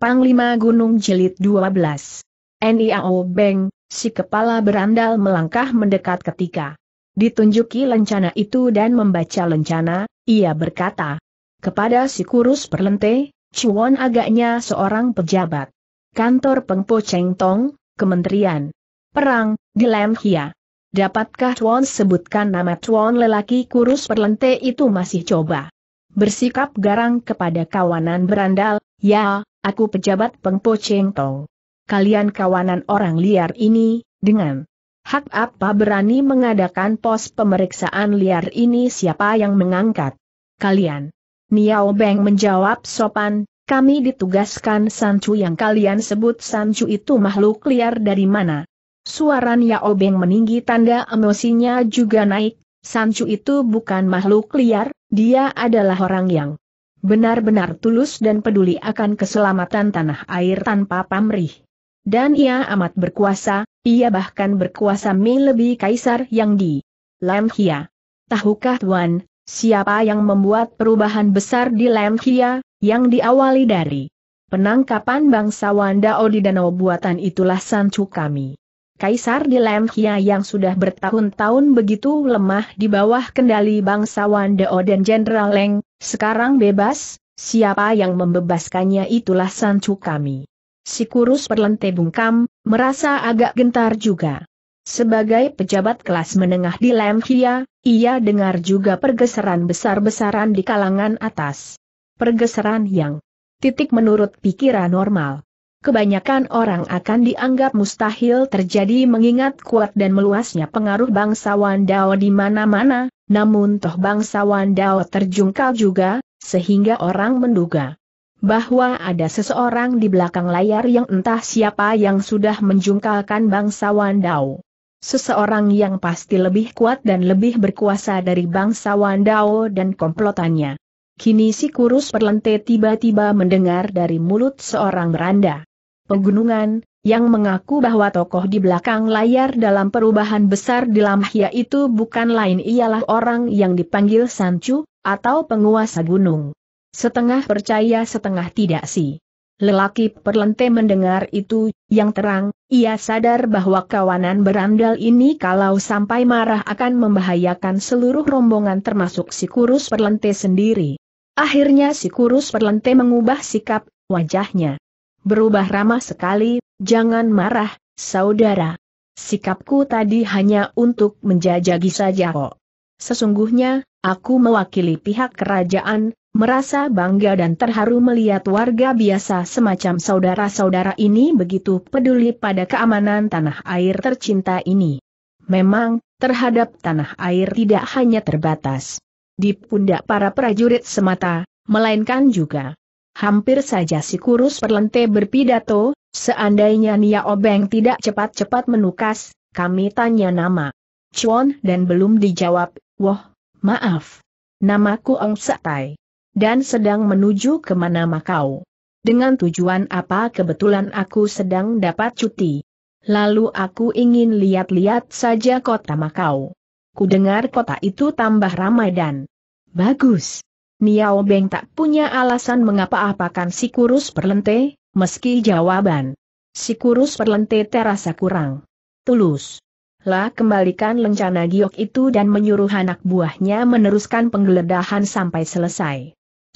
Panglima Gunung Jelit 12. Niao Beng, si kepala berandal melangkah mendekat ketika ditunjuki lencana itu dan membaca lencana, ia berkata kepada si kurus perlente, Chuan agaknya seorang pejabat. Kantor Pengpo Cheng Tong, Kementerian Perang, di Lemhia. Dapatkah Chuan sebutkan nama Chuan lelaki kurus perlente itu masih coba bersikap garang kepada kawanan berandal, ya, Aku pejabat Pengpo Cheng Tong. Kalian kawanan orang liar ini, dengan hak apa berani mengadakan pos pemeriksaan liar ini siapa yang mengangkat? Kalian. Niao Beng menjawab sopan, kami ditugaskan Sancu yang kalian sebut Sancu itu makhluk liar dari mana? Suara Niao Beng meninggi tanda emosinya juga naik, Sancu itu bukan makhluk liar, dia adalah orang yang Benar-benar tulus dan peduli akan keselamatan tanah air tanpa pamrih. Dan ia amat berkuasa, ia bahkan berkuasa melebihi kaisar yang di Lemhia. Tahukah Tuan, siapa yang membuat perubahan besar di Lemhia, yang diawali dari penangkapan bangsawan Dao di danau buatan itulah sancu kami. Kaisar di Lemhia yang sudah bertahun-tahun begitu lemah di bawah kendali bangsawan Deo dan Jenderal Leng, sekarang bebas, siapa yang membebaskannya itulah sancu kami. Si kurus perlente bungkam, merasa agak gentar juga. Sebagai pejabat kelas menengah di Lemhia, ia dengar juga pergeseran besar-besaran di kalangan atas. Pergeseran yang titik menurut pikiran normal kebanyakan orang akan dianggap mustahil terjadi mengingat kuat dan meluasnya pengaruh bangsawan Dao di mana-mana, namun toh bangsawan Dao terjungkal juga, sehingga orang menduga bahwa ada seseorang di belakang layar yang entah siapa yang sudah menjungkalkan bangsawan Dao. Seseorang yang pasti lebih kuat dan lebih berkuasa dari bangsawan Dao dan komplotannya. Kini si kurus perlente tiba-tiba mendengar dari mulut seorang beranda pegunungan, yang mengaku bahwa tokoh di belakang layar dalam perubahan besar di Lamhia itu bukan lain ialah orang yang dipanggil Sancu, atau penguasa gunung. Setengah percaya setengah tidak sih. Lelaki perlente mendengar itu, yang terang, ia sadar bahwa kawanan berandal ini kalau sampai marah akan membahayakan seluruh rombongan termasuk si kurus perlente sendiri. Akhirnya si kurus perlente mengubah sikap, wajahnya berubah ramah sekali, jangan marah, saudara. Sikapku tadi hanya untuk menjajagi saja kok. Sesungguhnya, aku mewakili pihak kerajaan, merasa bangga dan terharu melihat warga biasa semacam saudara-saudara ini begitu peduli pada keamanan tanah air tercinta ini. Memang, terhadap tanah air tidak hanya terbatas di pundak para prajurit semata, melainkan juga Hampir saja si kurus perlente berpidato, seandainya Nia Obeng tidak cepat-cepat menukas, kami tanya nama. Chuan dan belum dijawab, wah, maaf. Namaku Ong Satai. Dan sedang menuju ke mana Makau. Dengan tujuan apa kebetulan aku sedang dapat cuti. Lalu aku ingin lihat-lihat saja kota Makau. Kudengar kota itu tambah ramai dan bagus. Miao Beng tak punya alasan mengapa apakan si kurus perlente, meski jawaban. Si kurus perlente terasa kurang. Tulus. Lah kembalikan lencana giok itu dan menyuruh anak buahnya meneruskan penggeledahan sampai selesai.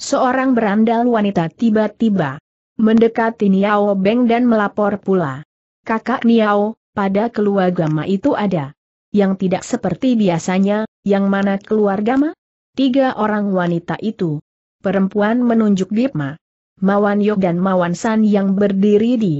Seorang berandal wanita tiba-tiba mendekati Niao Beng dan melapor pula. Kakak Niao, pada keluarga Ma itu ada yang tidak seperti biasanya, yang mana keluarga Ma? tiga orang wanita itu. Perempuan menunjuk Bipma, Mawan Yog dan Mawan San yang berdiri di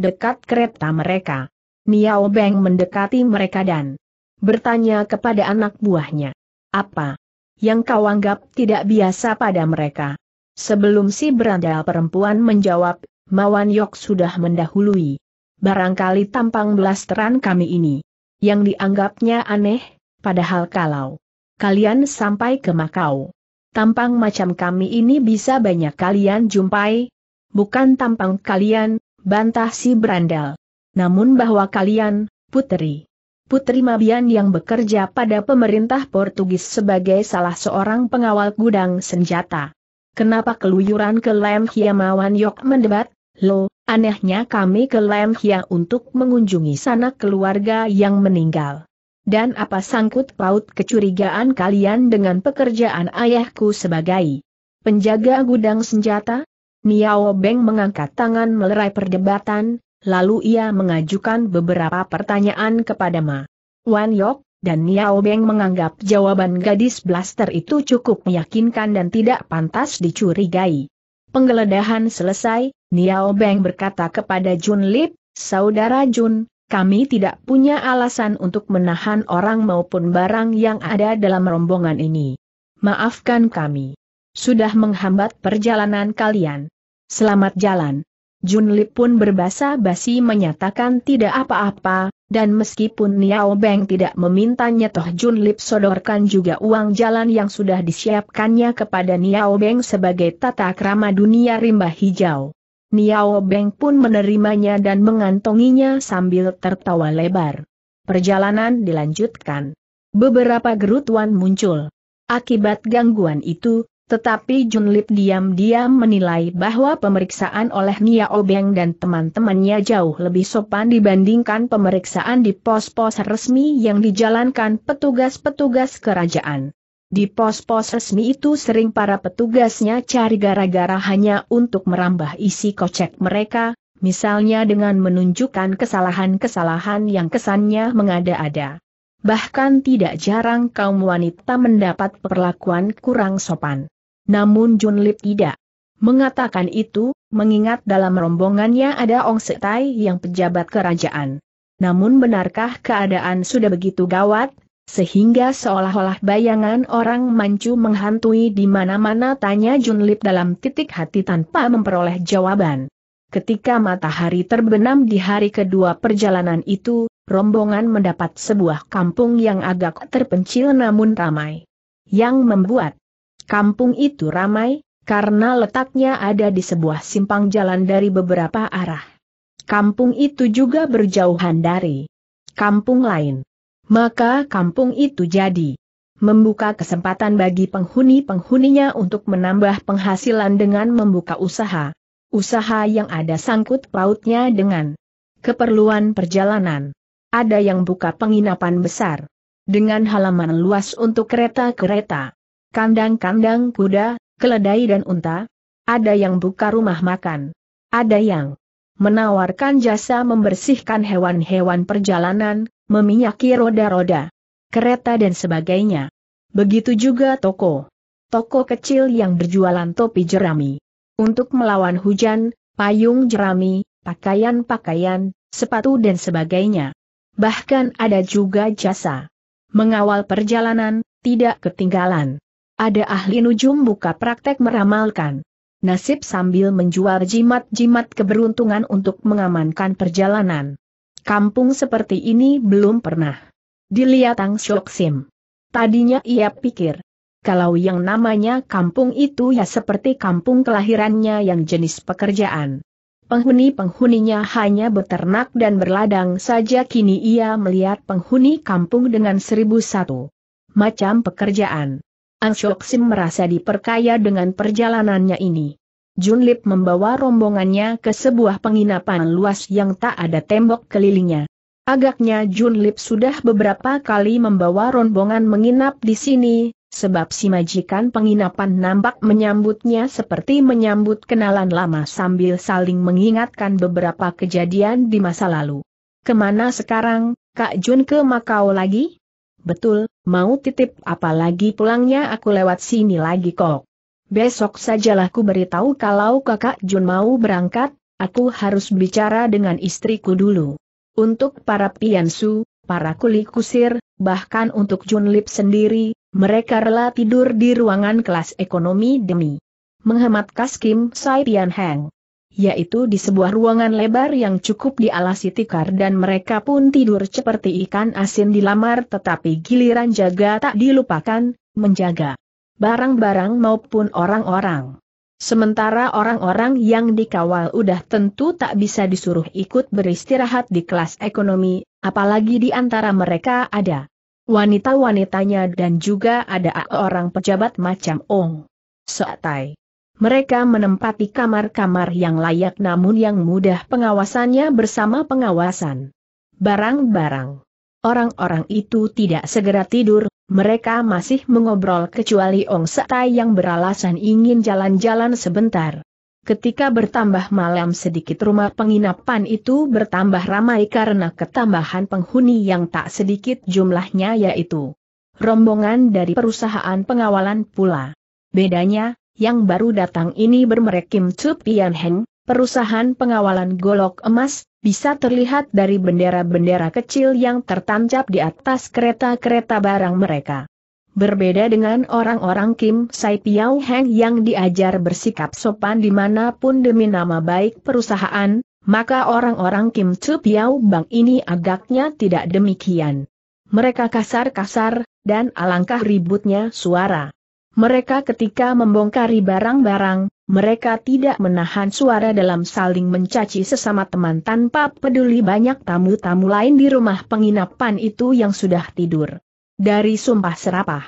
dekat kereta mereka. Niao Beng mendekati mereka dan bertanya kepada anak buahnya, apa yang kau anggap tidak biasa pada mereka? Sebelum si berandal perempuan menjawab, Mawan Yok sudah mendahului. Barangkali tampang belas kami ini, yang dianggapnya aneh, padahal kalau kalian sampai ke Makau. Tampang macam kami ini bisa banyak kalian jumpai. Bukan tampang kalian, bantah si Brandal. Namun bahwa kalian, putri. Putri Mabian yang bekerja pada pemerintah Portugis sebagai salah seorang pengawal gudang senjata. Kenapa keluyuran ke Lem Hia Mawan Yok mendebat? Lo, anehnya kami ke Lem Hia untuk mengunjungi sanak keluarga yang meninggal. Dan apa sangkut paut kecurigaan kalian dengan pekerjaan ayahku sebagai penjaga gudang senjata? Niao Beng mengangkat tangan melerai perdebatan, lalu ia mengajukan beberapa pertanyaan kepada Ma Wan Yok, dan Niao Beng menganggap jawaban gadis blaster itu cukup meyakinkan dan tidak pantas dicurigai. Penggeledahan selesai, Niao Beng berkata kepada Jun Lip, Saudara Jun, kami tidak punya alasan untuk menahan orang maupun barang yang ada dalam rombongan ini. Maafkan kami. Sudah menghambat perjalanan kalian. Selamat jalan. Jun Lip pun berbahasa basi menyatakan tidak apa-apa, dan meskipun Niao Beng tidak memintanya toh Junlip sodorkan juga uang jalan yang sudah disiapkannya kepada Niao Beng sebagai tata krama dunia rimba hijau. Niao Beng pun menerimanya dan mengantonginya sambil tertawa lebar. Perjalanan dilanjutkan. Beberapa gerutuan muncul. Akibat gangguan itu, tetapi Junlip diam-diam menilai bahwa pemeriksaan oleh Nia Obeng dan teman-temannya jauh lebih sopan dibandingkan pemeriksaan di pos-pos resmi yang dijalankan petugas-petugas kerajaan. Di pos-pos resmi itu sering para petugasnya cari gara-gara hanya untuk merambah isi kocek mereka, misalnya dengan menunjukkan kesalahan-kesalahan yang kesannya mengada-ada. Bahkan tidak jarang kaum wanita mendapat perlakuan kurang sopan. Namun Lip tidak mengatakan itu, mengingat dalam rombongannya ada Ong Setai yang pejabat kerajaan. Namun benarkah keadaan sudah begitu gawat, sehingga seolah-olah bayangan orang mancu menghantui di mana-mana tanya Lip dalam titik hati tanpa memperoleh jawaban. Ketika matahari terbenam di hari kedua perjalanan itu, rombongan mendapat sebuah kampung yang agak terpencil namun ramai. Yang membuat kampung itu ramai, karena letaknya ada di sebuah simpang jalan dari beberapa arah. Kampung itu juga berjauhan dari kampung lain maka kampung itu jadi membuka kesempatan bagi penghuni-penghuninya untuk menambah penghasilan dengan membuka usaha. Usaha yang ada sangkut pautnya dengan keperluan perjalanan. Ada yang buka penginapan besar dengan halaman luas untuk kereta-kereta, kandang-kandang kuda, keledai dan unta. Ada yang buka rumah makan. Ada yang menawarkan jasa membersihkan hewan-hewan perjalanan, meminyaki roda-roda, kereta dan sebagainya. Begitu juga toko. Toko kecil yang berjualan topi jerami. Untuk melawan hujan, payung jerami, pakaian-pakaian, sepatu dan sebagainya. Bahkan ada juga jasa. Mengawal perjalanan, tidak ketinggalan. Ada ahli nujum buka praktek meramalkan. Nasib sambil menjual jimat-jimat keberuntungan untuk mengamankan perjalanan kampung seperti ini belum pernah dilihat Ang Shok Sim. Tadinya ia pikir, kalau yang namanya kampung itu ya seperti kampung kelahirannya yang jenis pekerjaan. Penghuni-penghuninya hanya beternak dan berladang saja kini ia melihat penghuni kampung dengan seribu satu macam pekerjaan. Ang Shok Sim merasa diperkaya dengan perjalanannya ini. Jun Lip membawa rombongannya ke sebuah penginapan luas yang tak ada tembok kelilingnya. Agaknya Jun Lip sudah beberapa kali membawa rombongan menginap di sini, sebab si majikan penginapan nampak menyambutnya seperti menyambut kenalan lama sambil saling mengingatkan beberapa kejadian di masa lalu. Kemana sekarang, Kak Jun ke Makau lagi? Betul, mau titip apalagi pulangnya aku lewat sini lagi kok. Besok sajalah ku beritahu kalau kakak Jun mau berangkat, aku harus bicara dengan istriku dulu. Untuk para piansu, para kuli kusir, bahkan untuk Jun Lip sendiri, mereka rela tidur di ruangan kelas ekonomi demi menghemat kas Kim Sai Pian Heng. Yaitu di sebuah ruangan lebar yang cukup dialasi tikar dan mereka pun tidur seperti ikan asin di lamar tetapi giliran jaga tak dilupakan, menjaga barang-barang maupun orang-orang. Sementara orang-orang yang dikawal udah tentu tak bisa disuruh ikut beristirahat di kelas ekonomi, apalagi di antara mereka ada wanita-wanitanya dan juga ada orang pejabat macam Ong Soatai. Mereka menempati kamar-kamar yang layak namun yang mudah pengawasannya bersama pengawasan. Barang-barang. Orang-orang itu tidak segera tidur, mereka masih mengobrol kecuali Ong Setai yang beralasan ingin jalan-jalan sebentar. Ketika bertambah malam sedikit rumah penginapan itu bertambah ramai karena ketambahan penghuni yang tak sedikit jumlahnya yaitu rombongan dari perusahaan pengawalan pula. Bedanya, yang baru datang ini bermerekim Tupian Heng, perusahaan pengawalan golok emas, bisa terlihat dari bendera-bendera kecil yang tertancap di atas kereta-kereta barang mereka. Berbeda dengan orang-orang Kim Sai Piao Heng yang diajar bersikap sopan dimanapun demi nama baik perusahaan, maka orang-orang Kim Chu Piao Bang ini agaknya tidak demikian. Mereka kasar-kasar, dan alangkah ributnya suara. Mereka ketika membongkari barang-barang, mereka tidak menahan suara dalam saling mencaci sesama teman tanpa peduli banyak tamu-tamu lain di rumah penginapan itu yang sudah tidur. Dari sumpah serapah.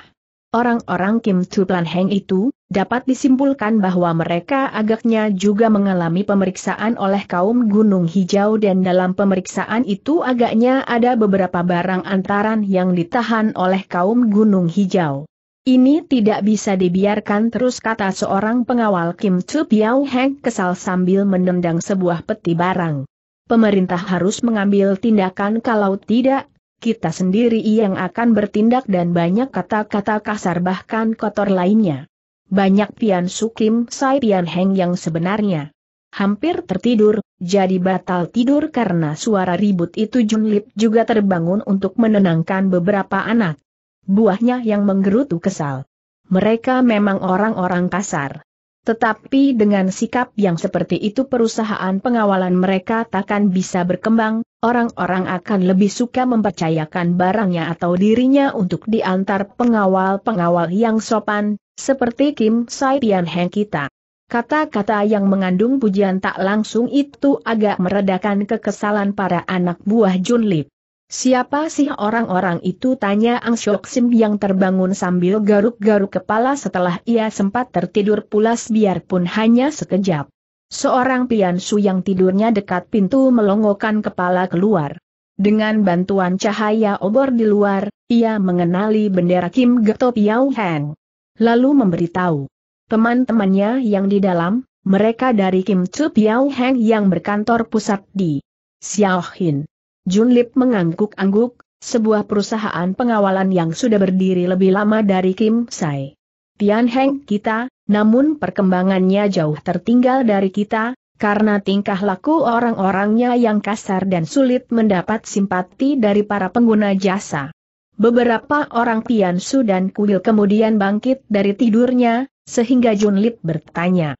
Orang-orang Kim Plan Heng itu, dapat disimpulkan bahwa mereka agaknya juga mengalami pemeriksaan oleh kaum Gunung Hijau dan dalam pemeriksaan itu agaknya ada beberapa barang antaran yang ditahan oleh kaum Gunung Hijau. Ini tidak bisa dibiarkan terus kata seorang pengawal Kim Chu Piao Heng kesal sambil menendang sebuah peti barang. Pemerintah harus mengambil tindakan kalau tidak, kita sendiri yang akan bertindak dan banyak kata-kata kasar bahkan kotor lainnya. Banyak Pian Su Kim Sai Pian Heng yang sebenarnya hampir tertidur, jadi batal tidur karena suara ribut itu Jun Lip juga terbangun untuk menenangkan beberapa anak. Buahnya yang menggerutu kesal. Mereka memang orang-orang kasar. Tetapi dengan sikap yang seperti itu perusahaan pengawalan mereka takkan bisa berkembang, orang-orang akan lebih suka mempercayakan barangnya atau dirinya untuk diantar pengawal-pengawal yang sopan, seperti Kim Sai pian Heng kita. Kata-kata yang mengandung pujian tak langsung itu agak meredakan kekesalan para anak buah Junlip. Siapa sih orang-orang itu tanya Ang Syok Sim yang terbangun sambil garuk-garuk kepala setelah ia sempat tertidur pulas biarpun hanya sekejap. Seorang piansu yang tidurnya dekat pintu melongokkan kepala keluar. Dengan bantuan cahaya obor di luar, ia mengenali bendera Kim Geto Piao Heng. Lalu memberitahu teman-temannya yang di dalam, mereka dari Kim Chu Piao Heng yang berkantor pusat di Xiaohin. Jun Lip mengangguk-angguk, sebuah perusahaan pengawalan yang sudah berdiri lebih lama dari Kim Sai. Tian Heng kita, namun perkembangannya jauh tertinggal dari kita, karena tingkah laku orang-orangnya yang kasar dan sulit mendapat simpati dari para pengguna jasa. Beberapa orang Tian Su dan Kuil kemudian bangkit dari tidurnya, sehingga Jun Lip bertanya,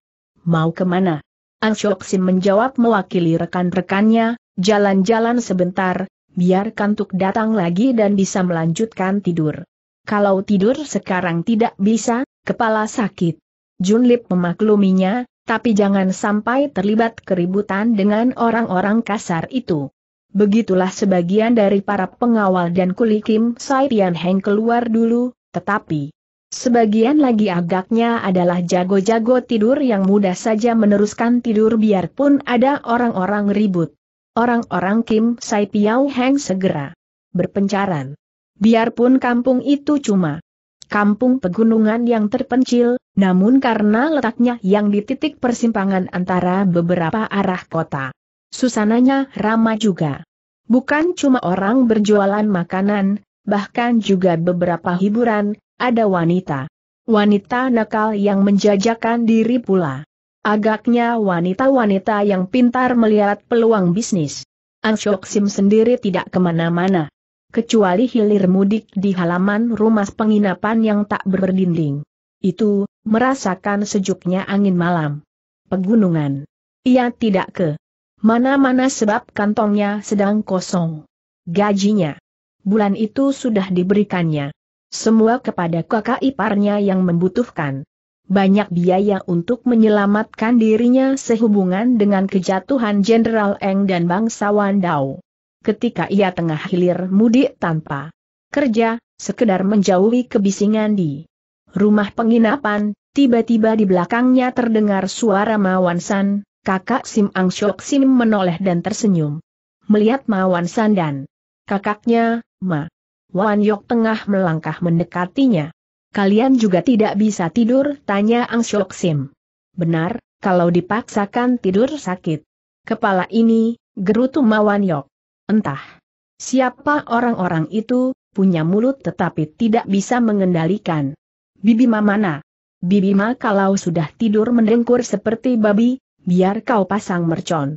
Mau kemana? Ang Shok Sim menjawab mewakili rekan-rekannya, Jalan-jalan sebentar, biar kantuk datang lagi dan bisa melanjutkan tidur. Kalau tidur sekarang tidak bisa, kepala sakit. Junlip memakluminya, tapi jangan sampai terlibat keributan dengan orang-orang kasar itu. Begitulah sebagian dari para pengawal dan kuli Kim Sai Tian Heng keluar dulu, tetapi sebagian lagi agaknya adalah jago-jago tidur yang mudah saja meneruskan tidur biarpun ada orang-orang ribut orang-orang Kim Sai Piao Heng segera berpencaran. Biarpun kampung itu cuma kampung pegunungan yang terpencil, namun karena letaknya yang di titik persimpangan antara beberapa arah kota, susananya ramah juga. Bukan cuma orang berjualan makanan, bahkan juga beberapa hiburan, ada wanita. Wanita nakal yang menjajakan diri pula. Agaknya wanita-wanita yang pintar melihat peluang bisnis. Anshok Sim sendiri tidak kemana-mana. Kecuali hilir mudik di halaman rumah penginapan yang tak berdinding. Itu, merasakan sejuknya angin malam. Pegunungan. Ia tidak ke mana-mana sebab kantongnya sedang kosong. Gajinya. Bulan itu sudah diberikannya. Semua kepada kakak iparnya yang membutuhkan banyak biaya untuk menyelamatkan dirinya sehubungan dengan kejatuhan Jenderal Eng dan bangsawan Dao. Ketika ia tengah hilir mudik tanpa kerja, sekedar menjauhi kebisingan di rumah penginapan, tiba-tiba di belakangnya terdengar suara Mawansan, kakak Sim Ang Syok Sim menoleh dan tersenyum. Melihat Mawansan dan kakaknya, Ma Wan Yok tengah melangkah mendekatinya. Kalian juga tidak bisa tidur, tanya Ang Syok Sim. Benar, kalau dipaksakan tidur sakit. Kepala ini, gerutu Mawan Yok. Entah. Siapa orang-orang itu, punya mulut tetapi tidak bisa mengendalikan. Bibi Ma mana? Ma kalau sudah tidur mendengkur seperti babi, biar kau pasang mercon.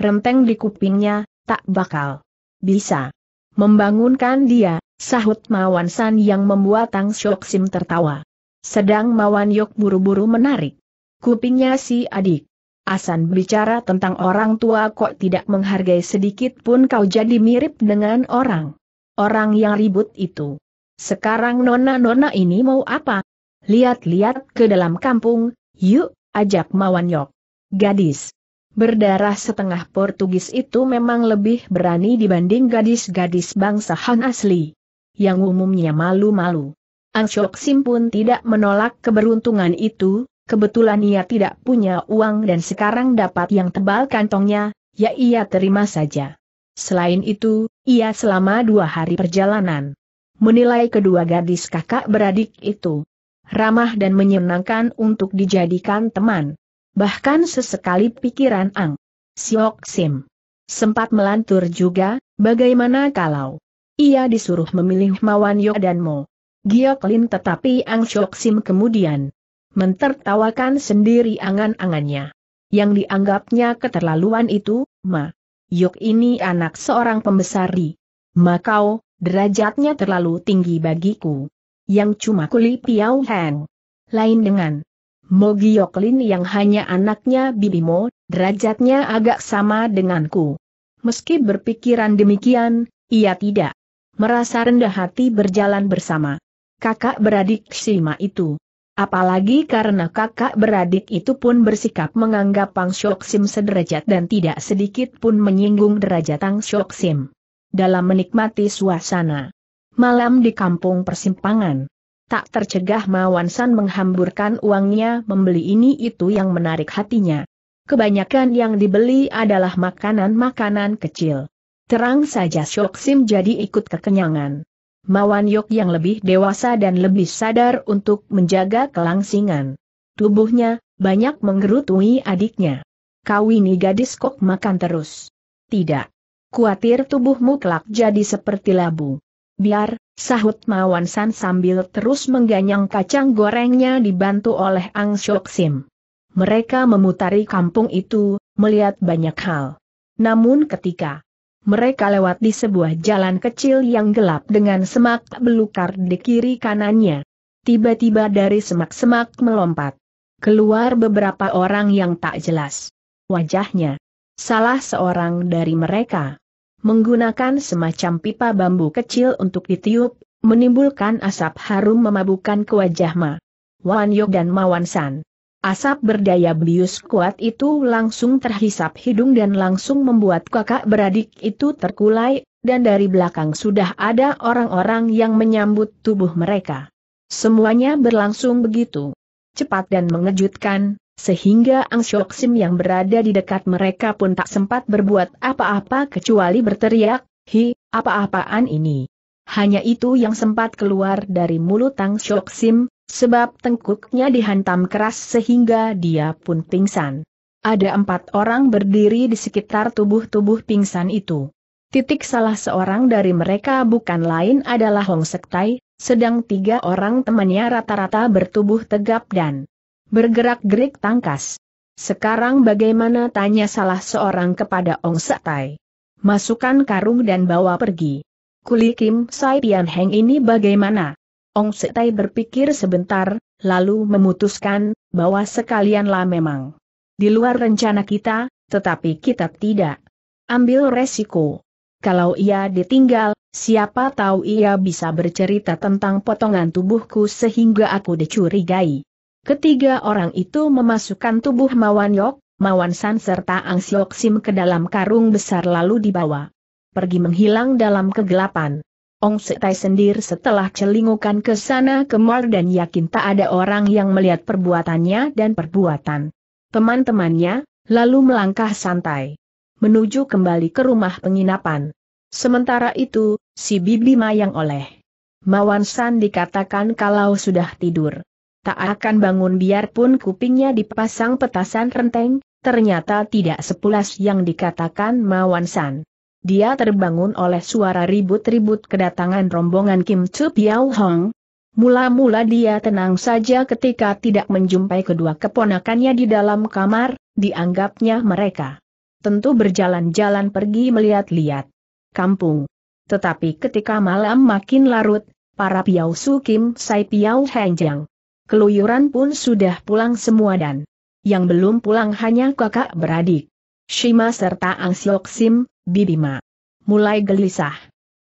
Renteng di kupingnya, tak bakal bisa membangunkan dia, sahut Mawan San yang membuat Tang Syok Sim tertawa. Sedang Mawan Yok buru-buru menarik kupingnya si adik. Asan bicara tentang orang tua kok tidak menghargai sedikit pun kau jadi mirip dengan orang. Orang yang ribut itu. Sekarang nona-nona ini mau apa? Lihat-lihat ke dalam kampung, yuk, ajak Mawan Yok. Gadis. Berdarah setengah Portugis itu memang lebih berani dibanding gadis-gadis bangsa Han asli yang umumnya malu-malu. Shok Sim pun tidak menolak keberuntungan itu, kebetulan ia tidak punya uang dan sekarang dapat yang tebal kantongnya, ya ia terima saja. Selain itu, ia selama dua hari perjalanan. Menilai kedua gadis kakak beradik itu ramah dan menyenangkan untuk dijadikan teman. Bahkan sesekali pikiran Ang Siok Sim sempat melantur juga, bagaimana kalau ia disuruh memilih Yo dan Mo. Lin tetapi Ang Shok Sim kemudian mentertawakan sendiri angan-angannya. Yang dianggapnya keterlaluan itu, Ma. Yok ini anak seorang pembesar pembesari. Makau, derajatnya terlalu tinggi bagiku. Yang cuma kuli Piau Heng. Lain dengan Mo Lin yang hanya anaknya bibi Mo, derajatnya agak sama denganku. Meski berpikiran demikian, ia tidak merasa rendah hati berjalan bersama. Kakak beradik Sima itu. Apalagi karena kakak beradik itu pun bersikap menganggap Pang Shok Sim sederajat dan tidak sedikit pun menyinggung derajat Pang Shok Sim. Dalam menikmati suasana malam di kampung persimpangan, tak tercegah Mawansan menghamburkan uangnya membeli ini itu yang menarik hatinya. Kebanyakan yang dibeli adalah makanan-makanan kecil. Terang saja Syok Sim jadi ikut kekenyangan. Mawan Yok yang lebih dewasa dan lebih sadar untuk menjaga kelangsingan. Tubuhnya, banyak menggerutui adiknya. Kau ini gadis kok makan terus. Tidak. Kuatir tubuhmu kelak jadi seperti labu. Biar, sahut Mawan San sambil terus mengganyang kacang gorengnya dibantu oleh Ang Syok Sim. Mereka memutari kampung itu, melihat banyak hal. Namun ketika mereka lewat di sebuah jalan kecil yang gelap dengan semak belukar di kiri kanannya. Tiba-tiba dari semak-semak melompat. Keluar beberapa orang yang tak jelas. Wajahnya. Salah seorang dari mereka. Menggunakan semacam pipa bambu kecil untuk ditiup, menimbulkan asap harum memabukkan ke wajah Ma. Wan Yoke dan Mawan San. Asap berdaya belius kuat itu langsung terhisap hidung dan langsung membuat kakak beradik itu terkulai, dan dari belakang sudah ada orang-orang yang menyambut tubuh mereka. Semuanya berlangsung begitu cepat dan mengejutkan, sehingga Ang Syok Sim yang berada di dekat mereka pun tak sempat berbuat apa-apa kecuali berteriak, Hi, apa-apaan ini? Hanya itu yang sempat keluar dari mulut Ang Syok Sim, Sebab tengkuknya dihantam keras sehingga dia pun pingsan. Ada empat orang berdiri di sekitar tubuh-tubuh pingsan itu. Titik salah seorang dari mereka bukan lain adalah Hong Sektai, sedang tiga orang temannya rata-rata bertubuh tegap dan bergerak-gerik tangkas. Sekarang bagaimana tanya salah seorang kepada Ong Sektai? Masukkan karung dan bawa pergi. Kuli Kim Sai Pian Heng ini bagaimana? Ong Setai berpikir sebentar, lalu memutuskan, bahwa sekalianlah memang. Di luar rencana kita, tetapi kita tidak. Ambil resiko. Kalau ia ditinggal, siapa tahu ia bisa bercerita tentang potongan tubuhku sehingga aku dicurigai. Ketiga orang itu memasukkan tubuh Mawan Yok, Mawan San serta Ang Siok Sim ke dalam karung besar lalu dibawa. Pergi menghilang dalam kegelapan. Ong Setai sendiri setelah celingukan ke sana kemar dan yakin tak ada orang yang melihat perbuatannya dan perbuatan teman-temannya, lalu melangkah santai menuju kembali ke rumah penginapan. Sementara itu, si Bibi Mayang oleh Mawan San dikatakan kalau sudah tidur. Tak akan bangun biarpun kupingnya dipasang petasan renteng, ternyata tidak sepulas yang dikatakan Mawan San dia terbangun oleh suara ribut-ribut kedatangan rombongan Kim Chu Piao Hong. Mula-mula dia tenang saja ketika tidak menjumpai kedua keponakannya di dalam kamar, dianggapnya mereka. Tentu berjalan-jalan pergi melihat-lihat kampung. Tetapi ketika malam makin larut, para Piao Su Kim Sai Piao Henjang. Keluyuran pun sudah pulang semua dan yang belum pulang hanya kakak beradik. Shima serta Ang Siok Sim, Bibima mulai gelisah.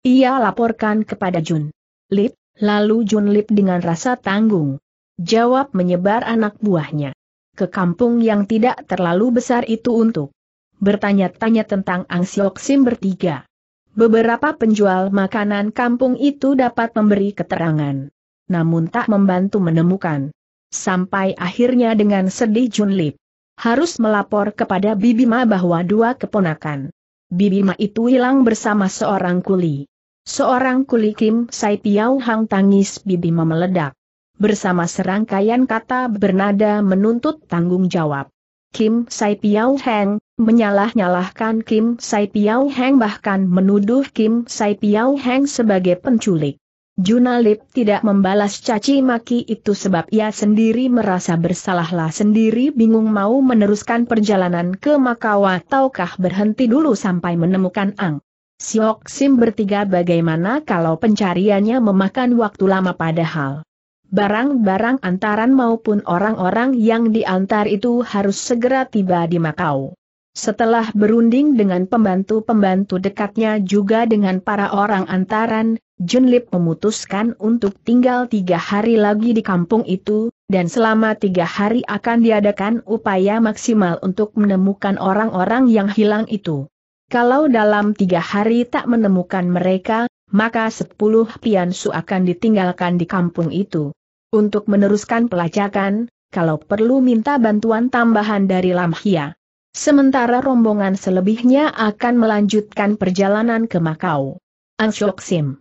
Ia laporkan kepada Jun Lip, lalu Jun Lip dengan rasa tanggung. Jawab menyebar anak buahnya ke kampung yang tidak terlalu besar itu untuk bertanya-tanya tentang Siok Sim bertiga. Beberapa penjual makanan kampung itu dapat memberi keterangan, namun tak membantu menemukan. Sampai akhirnya dengan sedih Jun Lip harus melapor kepada Bibi Ma bahwa dua keponakan Bibima itu hilang bersama seorang kuli. Seorang kuli Kim Sai Piao Hang tangis Bibima meledak. Bersama serangkaian kata bernada menuntut tanggung jawab. Kim Sai Piao Hang, menyalah-nyalahkan Kim Sai Piao Hang bahkan menuduh Kim Sai Piao Hang sebagai penculik. Junalip tidak membalas caci maki itu sebab ia sendiri merasa bersalahlah sendiri bingung mau meneruskan perjalanan ke Makau ataukah berhenti dulu sampai menemukan Ang. Siok Sim bertiga bagaimana kalau pencariannya memakan waktu lama padahal. Barang-barang antaran maupun orang-orang yang diantar itu harus segera tiba di Makau. Setelah berunding dengan pembantu-pembantu dekatnya juga dengan para orang antaran, Jun Lip memutuskan untuk tinggal tiga hari lagi di kampung itu, dan selama tiga hari akan diadakan upaya maksimal untuk menemukan orang-orang yang hilang itu. Kalau dalam tiga hari tak menemukan mereka, maka sepuluh piansu akan ditinggalkan di kampung itu. Untuk meneruskan pelacakan, kalau perlu minta bantuan tambahan dari Lam Hia. Sementara rombongan selebihnya akan melanjutkan perjalanan ke Makau. Ang Sim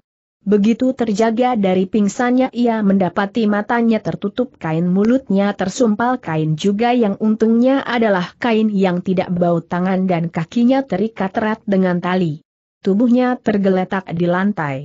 Begitu terjaga dari pingsannya ia mendapati matanya tertutup kain mulutnya tersumpal kain juga yang untungnya adalah kain yang tidak bau tangan dan kakinya terikat erat dengan tali. Tubuhnya tergeletak di lantai.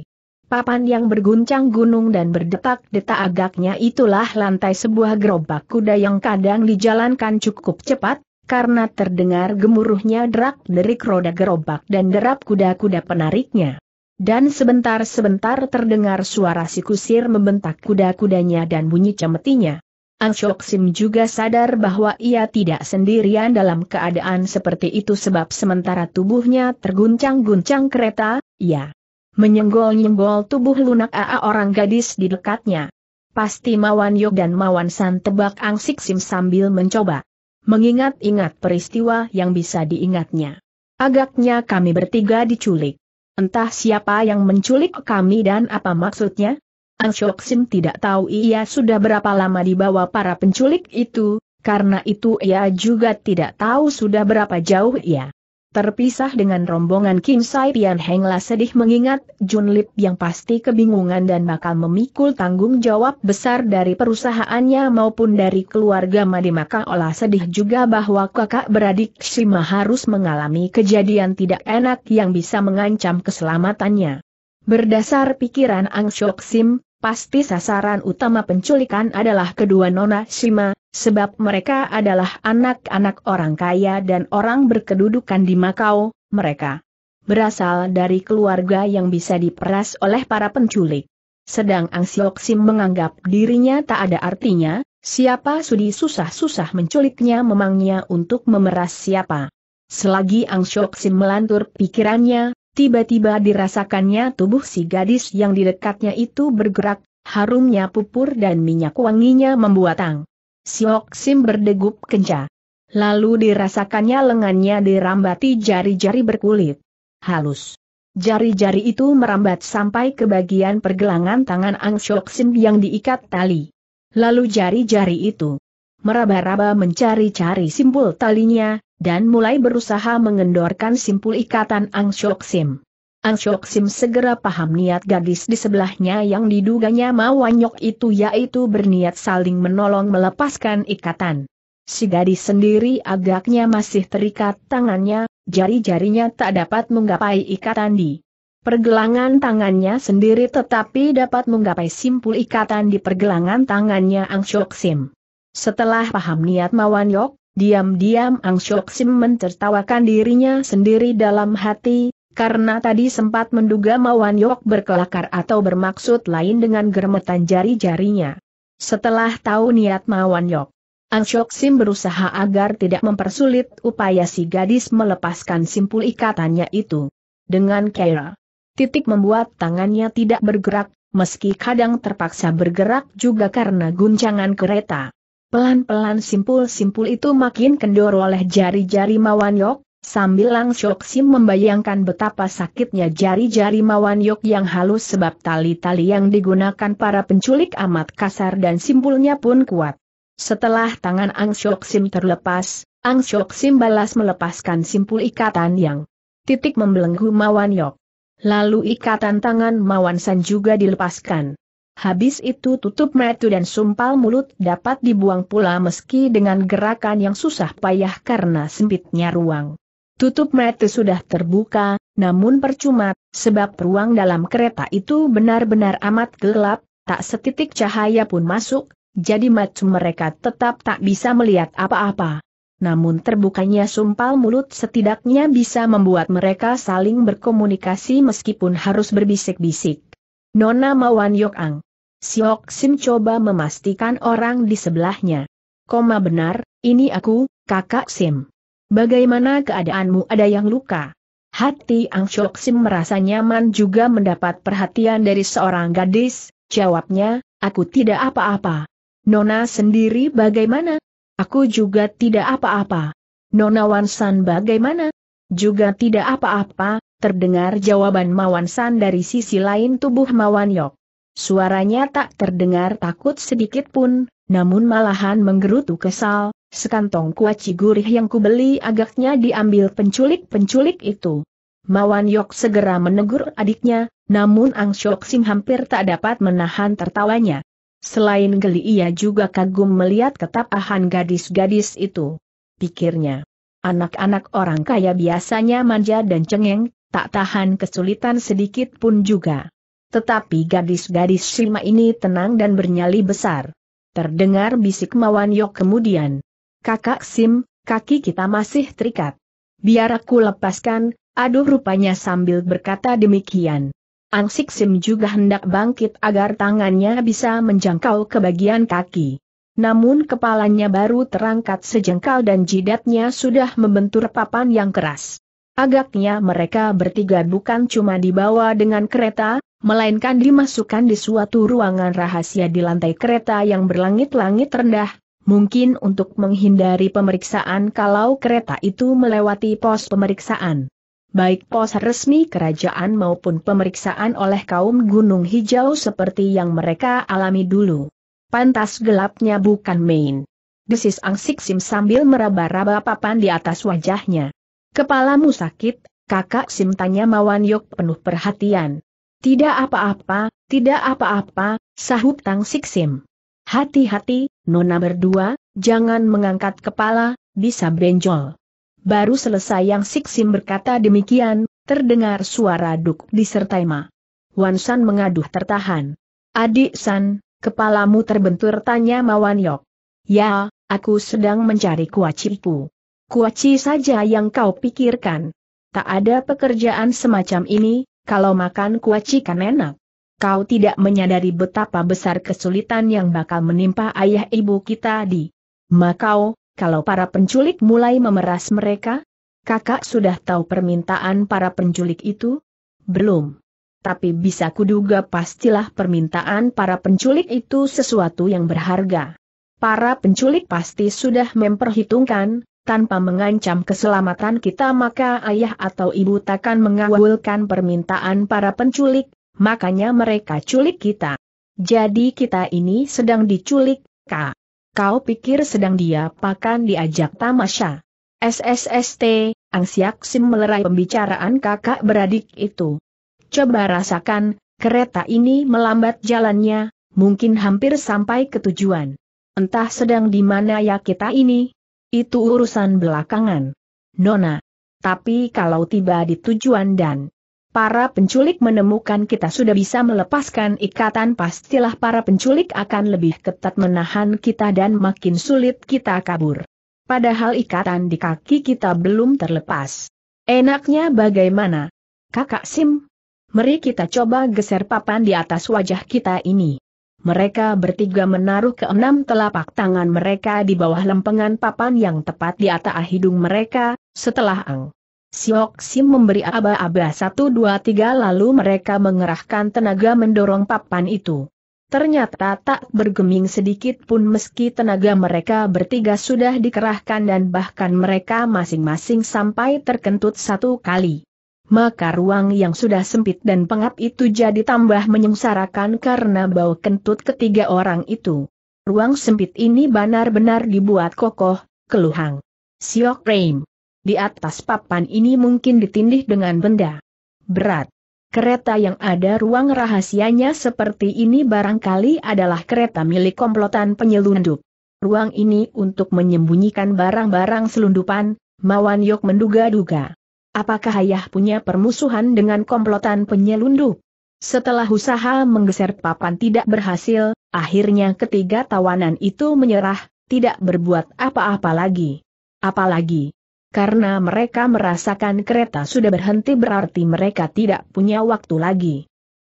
Papan yang berguncang gunung dan berdetak-detak agaknya itulah lantai sebuah gerobak kuda yang kadang dijalankan cukup cepat, karena terdengar gemuruhnya derak-derik roda gerobak dan derap kuda-kuda penariknya dan sebentar-sebentar terdengar suara si kusir membentak kuda-kudanya dan bunyi cemetinya. Shok Sim juga sadar bahwa ia tidak sendirian dalam keadaan seperti itu sebab sementara tubuhnya terguncang-guncang kereta, ia menyenggol-nyenggol tubuh lunak AA orang gadis di dekatnya. Pasti Mawan Yok dan Mawan San tebak Sik Sim sambil mencoba mengingat-ingat peristiwa yang bisa diingatnya. Agaknya kami bertiga diculik. Entah siapa yang menculik kami dan apa maksudnya? Ang Shok Sim tidak tahu ia sudah berapa lama dibawa para penculik itu, karena itu ia juga tidak tahu sudah berapa jauh ia Terpisah dengan rombongan Kim Sai Pian Hengla sedih mengingat Jun Lip yang pasti kebingungan dan bakal memikul tanggung jawab besar dari perusahaannya maupun dari keluarga Made maka olah sedih juga bahwa kakak beradik Shima harus mengalami kejadian tidak enak yang bisa mengancam keselamatannya. Berdasar pikiran Ang Shok Sim, pasti sasaran utama penculikan adalah kedua Nona Shima, sebab mereka adalah anak-anak orang kaya dan orang berkedudukan di Makau, mereka berasal dari keluarga yang bisa diperas oleh para penculik. Sedang Ang Siok Sim menganggap dirinya tak ada artinya, siapa sudi susah-susah menculiknya memangnya untuk memeras siapa. Selagi Ang Siok Sim melantur pikirannya, Tiba-tiba dirasakannya tubuh si gadis yang di dekatnya itu bergerak, harumnya pupur dan minyak wanginya membuat tang Siok Sim berdegup kencang. Lalu dirasakannya lengannya dirambati jari-jari berkulit halus. Jari-jari itu merambat sampai ke bagian pergelangan tangan Ang Siok Sim yang diikat tali. Lalu jari-jari itu meraba-raba mencari-cari simpul talinya, dan mulai berusaha mengendorkan simpul ikatan Ang Shok Sim. Ang Shok Sim segera paham niat gadis di sebelahnya yang diduganya mawanyok itu yaitu berniat saling menolong melepaskan ikatan. Si gadis sendiri agaknya masih terikat tangannya, jari-jarinya tak dapat menggapai ikatan di pergelangan tangannya sendiri tetapi dapat menggapai simpul ikatan di pergelangan tangannya Ang Shok Sim. Setelah paham niat Mawanyok, Diam-diam Ang Shok Sim mentertawakan dirinya sendiri dalam hati, karena tadi sempat menduga Mawan Yok berkelakar atau bermaksud lain dengan germetan jari-jarinya. Setelah tahu niat Mawan Yok, Ang Shok Sim berusaha agar tidak mempersulit upaya si gadis melepaskan simpul ikatannya itu. Dengan kera, titik membuat tangannya tidak bergerak, meski kadang terpaksa bergerak juga karena guncangan kereta. Pelan-pelan simpul-simpul itu makin kendor oleh jari-jari Mawanyok, sambil Lang Sim membayangkan betapa sakitnya jari-jari Mawanyok yang halus sebab tali-tali yang digunakan para penculik amat kasar dan simpulnya pun kuat. Setelah tangan Ang Shok Sim terlepas, Ang Shok Sim balas melepaskan simpul ikatan yang titik membelenggu Mawanyok. Lalu ikatan tangan Mawan San juga dilepaskan. Habis itu tutup metu dan sumpal mulut dapat dibuang pula meski dengan gerakan yang susah payah karena sempitnya ruang. Tutup metu sudah terbuka, namun percuma, sebab ruang dalam kereta itu benar-benar amat gelap, tak setitik cahaya pun masuk, jadi macam mereka tetap tak bisa melihat apa-apa. Namun terbukanya sumpal mulut setidaknya bisa membuat mereka saling berkomunikasi meskipun harus berbisik-bisik. Nona Mawan Yok Ang. Siok Sim coba memastikan orang di sebelahnya. Koma benar, ini aku, kakak Sim. Bagaimana keadaanmu ada yang luka? Hati Ang Siok Sim merasa nyaman juga mendapat perhatian dari seorang gadis, jawabnya, aku tidak apa-apa. Nona sendiri bagaimana? Aku juga tidak apa-apa. Nona Wansan bagaimana? Juga tidak apa-apa, Terdengar jawaban Mawan San dari sisi lain tubuh Mawan Yok. Suaranya tak terdengar takut sedikit pun, namun malahan menggerutu kesal, sekantong kuaci gurih yang kubeli agaknya diambil penculik-penculik itu. Mawan Yok segera menegur adiknya, namun Ang Syok Sing hampir tak dapat menahan tertawanya. Selain geli ia juga kagum melihat ketapahan gadis-gadis itu. Pikirnya, anak-anak orang kaya biasanya manja dan cengeng, tak tahan kesulitan sedikit pun juga. Tetapi gadis-gadis Sima ini tenang dan bernyali besar. Terdengar bisik Mawan Yok kemudian. Kakak Sim, kaki kita masih terikat. Biar aku lepaskan, aduh rupanya sambil berkata demikian. Angsik Sim juga hendak bangkit agar tangannya bisa menjangkau ke bagian kaki. Namun kepalanya baru terangkat sejengkal dan jidatnya sudah membentur papan yang keras. Agaknya mereka bertiga bukan cuma dibawa dengan kereta, melainkan dimasukkan di suatu ruangan rahasia di lantai kereta yang berlangit-langit rendah, mungkin untuk menghindari pemeriksaan kalau kereta itu melewati pos pemeriksaan. Baik pos resmi kerajaan maupun pemeriksaan oleh kaum Gunung Hijau seperti yang mereka alami dulu. Pantas gelapnya bukan main. Desis Angsik Sim sambil meraba-raba papan di atas wajahnya. Kepalamu sakit, kakak Sim tanya Mawan Yok penuh perhatian. Tidak apa-apa, tidak apa-apa, sahut Tang Sik Sim. Hati-hati, Nona berdua, jangan mengangkat kepala, bisa benjol. Baru selesai yang Sik Sim berkata demikian, terdengar suara duk disertai Ma. Wan San mengaduh tertahan. Adik San, kepalamu terbentur tanya Mawan Yok. Ya, aku sedang mencari kuacipu. Kuaci saja yang kau pikirkan. Tak ada pekerjaan semacam ini, kalau makan kuaci kan enak. Kau tidak menyadari betapa besar kesulitan yang bakal menimpa ayah ibu kita di Makau, kalau para penculik mulai memeras mereka? Kakak sudah tahu permintaan para penculik itu? Belum. Tapi bisa kuduga pastilah permintaan para penculik itu sesuatu yang berharga. Para penculik pasti sudah memperhitungkan, tanpa mengancam keselamatan kita maka ayah atau ibu takkan mengawulkan permintaan para penculik, makanya mereka culik kita. Jadi kita ini sedang diculik, Kak. Kau pikir sedang dia pakan diajak tamasya. SSST, Angsiak Sim melerai pembicaraan kakak beradik itu. Coba rasakan, kereta ini melambat jalannya, mungkin hampir sampai ke tujuan. Entah sedang di mana ya kita ini, itu urusan belakangan. Nona. Tapi kalau tiba di tujuan dan para penculik menemukan kita sudah bisa melepaskan ikatan pastilah para penculik akan lebih ketat menahan kita dan makin sulit kita kabur. Padahal ikatan di kaki kita belum terlepas. Enaknya bagaimana? Kakak Sim? Mari kita coba geser papan di atas wajah kita ini. Mereka bertiga menaruh keenam telapak tangan mereka di bawah lempengan papan yang tepat di atas hidung mereka, setelah Ang. Siok Sim memberi aba-aba satu dua tiga lalu mereka mengerahkan tenaga mendorong papan itu. Ternyata tak bergeming sedikit pun meski tenaga mereka bertiga sudah dikerahkan dan bahkan mereka masing-masing sampai terkentut satu kali maka ruang yang sudah sempit dan pengap itu jadi tambah menyengsarakan karena bau kentut ketiga orang itu. Ruang sempit ini benar-benar dibuat kokoh, keluhang. Siok Reim. Di atas papan ini mungkin ditindih dengan benda berat. Kereta yang ada ruang rahasianya seperti ini barangkali adalah kereta milik komplotan penyelundup. Ruang ini untuk menyembunyikan barang-barang selundupan, Mawan Yok menduga-duga. Apakah ayah punya permusuhan dengan komplotan penyelundup? Setelah usaha menggeser papan tidak berhasil, akhirnya ketiga tawanan itu menyerah, tidak berbuat apa-apa lagi. Apalagi, karena mereka merasakan kereta sudah berhenti berarti mereka tidak punya waktu lagi.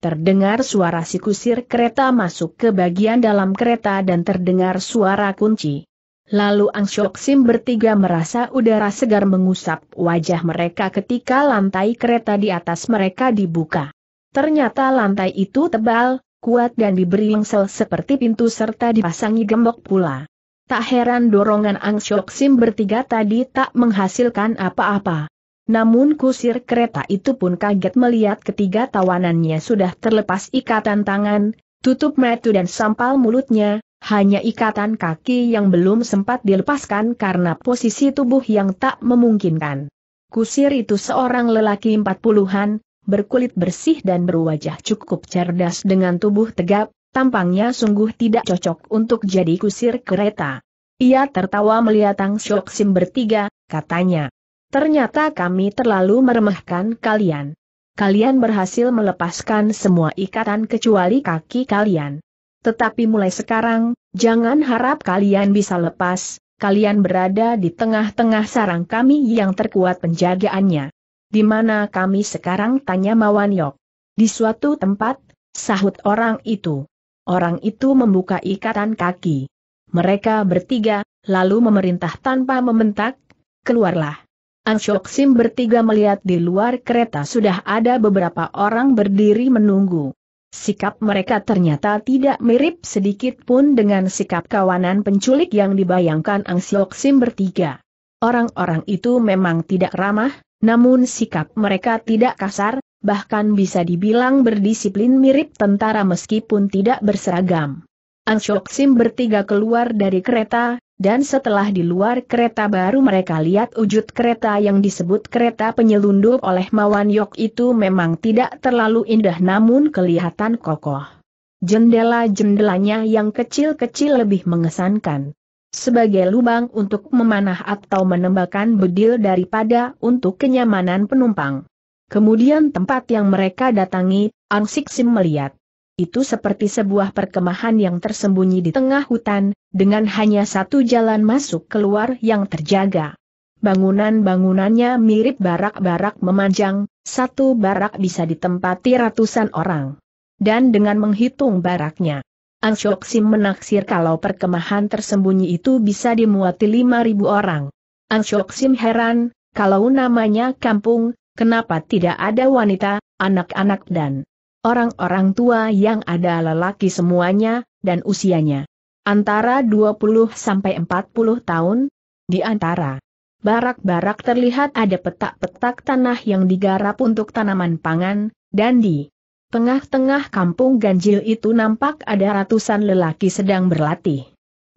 Terdengar suara sikusir kereta masuk ke bagian dalam kereta dan terdengar suara kunci. Lalu Ang Shok Sim bertiga merasa udara segar mengusap wajah mereka ketika lantai kereta di atas mereka dibuka. Ternyata lantai itu tebal, kuat dan diberi lengsel seperti pintu serta dipasangi gembok pula. Tak heran dorongan Ang Shok Sim bertiga tadi tak menghasilkan apa-apa. Namun kusir kereta itu pun kaget melihat ketiga tawanannya sudah terlepas ikatan tangan, tutup metu dan sampal mulutnya, hanya ikatan kaki yang belum sempat dilepaskan karena posisi tubuh yang tak memungkinkan. Kusir itu seorang lelaki empat puluhan, berkulit bersih dan berwajah cukup cerdas dengan tubuh tegap, tampangnya sungguh tidak cocok untuk jadi kusir kereta. Ia tertawa melihat Tang Shok Sim bertiga, katanya. Ternyata kami terlalu meremehkan kalian. Kalian berhasil melepaskan semua ikatan kecuali kaki kalian. Tetapi mulai sekarang, jangan harap kalian bisa lepas, kalian berada di tengah-tengah sarang kami yang terkuat penjagaannya. Di mana kami sekarang tanya Mawan Yok. Di suatu tempat, sahut orang itu. Orang itu membuka ikatan kaki. Mereka bertiga, lalu memerintah tanpa membentak, keluarlah. Ang Shok Sim bertiga melihat di luar kereta sudah ada beberapa orang berdiri menunggu. Sikap mereka ternyata tidak mirip sedikit pun dengan sikap kawanan penculik yang dibayangkan Ang Siok Sim bertiga. Orang-orang itu memang tidak ramah, namun sikap mereka tidak kasar, bahkan bisa dibilang berdisiplin mirip tentara meskipun tidak berseragam. Ang Siok Sim bertiga keluar dari kereta, dan setelah di luar kereta baru mereka lihat wujud kereta yang disebut kereta penyelundup oleh Mawan Yok itu memang tidak terlalu indah namun kelihatan kokoh. Jendela-jendelanya yang kecil-kecil lebih mengesankan. Sebagai lubang untuk memanah atau menembakkan bedil daripada untuk kenyamanan penumpang. Kemudian tempat yang mereka datangi, Ansik Sim melihat itu seperti sebuah perkemahan yang tersembunyi di tengah hutan, dengan hanya satu jalan masuk keluar yang terjaga. Bangunan-bangunannya mirip barak-barak memanjang, satu barak bisa ditempati ratusan orang. Dan dengan menghitung baraknya, Ang Sim menaksir kalau perkemahan tersembunyi itu bisa dimuati 5.000 orang. Ang Sim heran, kalau namanya kampung, kenapa tidak ada wanita, anak-anak dan orang-orang tua yang ada lelaki semuanya, dan usianya. Antara 20 sampai 40 tahun, di antara barak-barak terlihat ada petak-petak tanah yang digarap untuk tanaman pangan, dan di tengah-tengah kampung ganjil itu nampak ada ratusan lelaki sedang berlatih.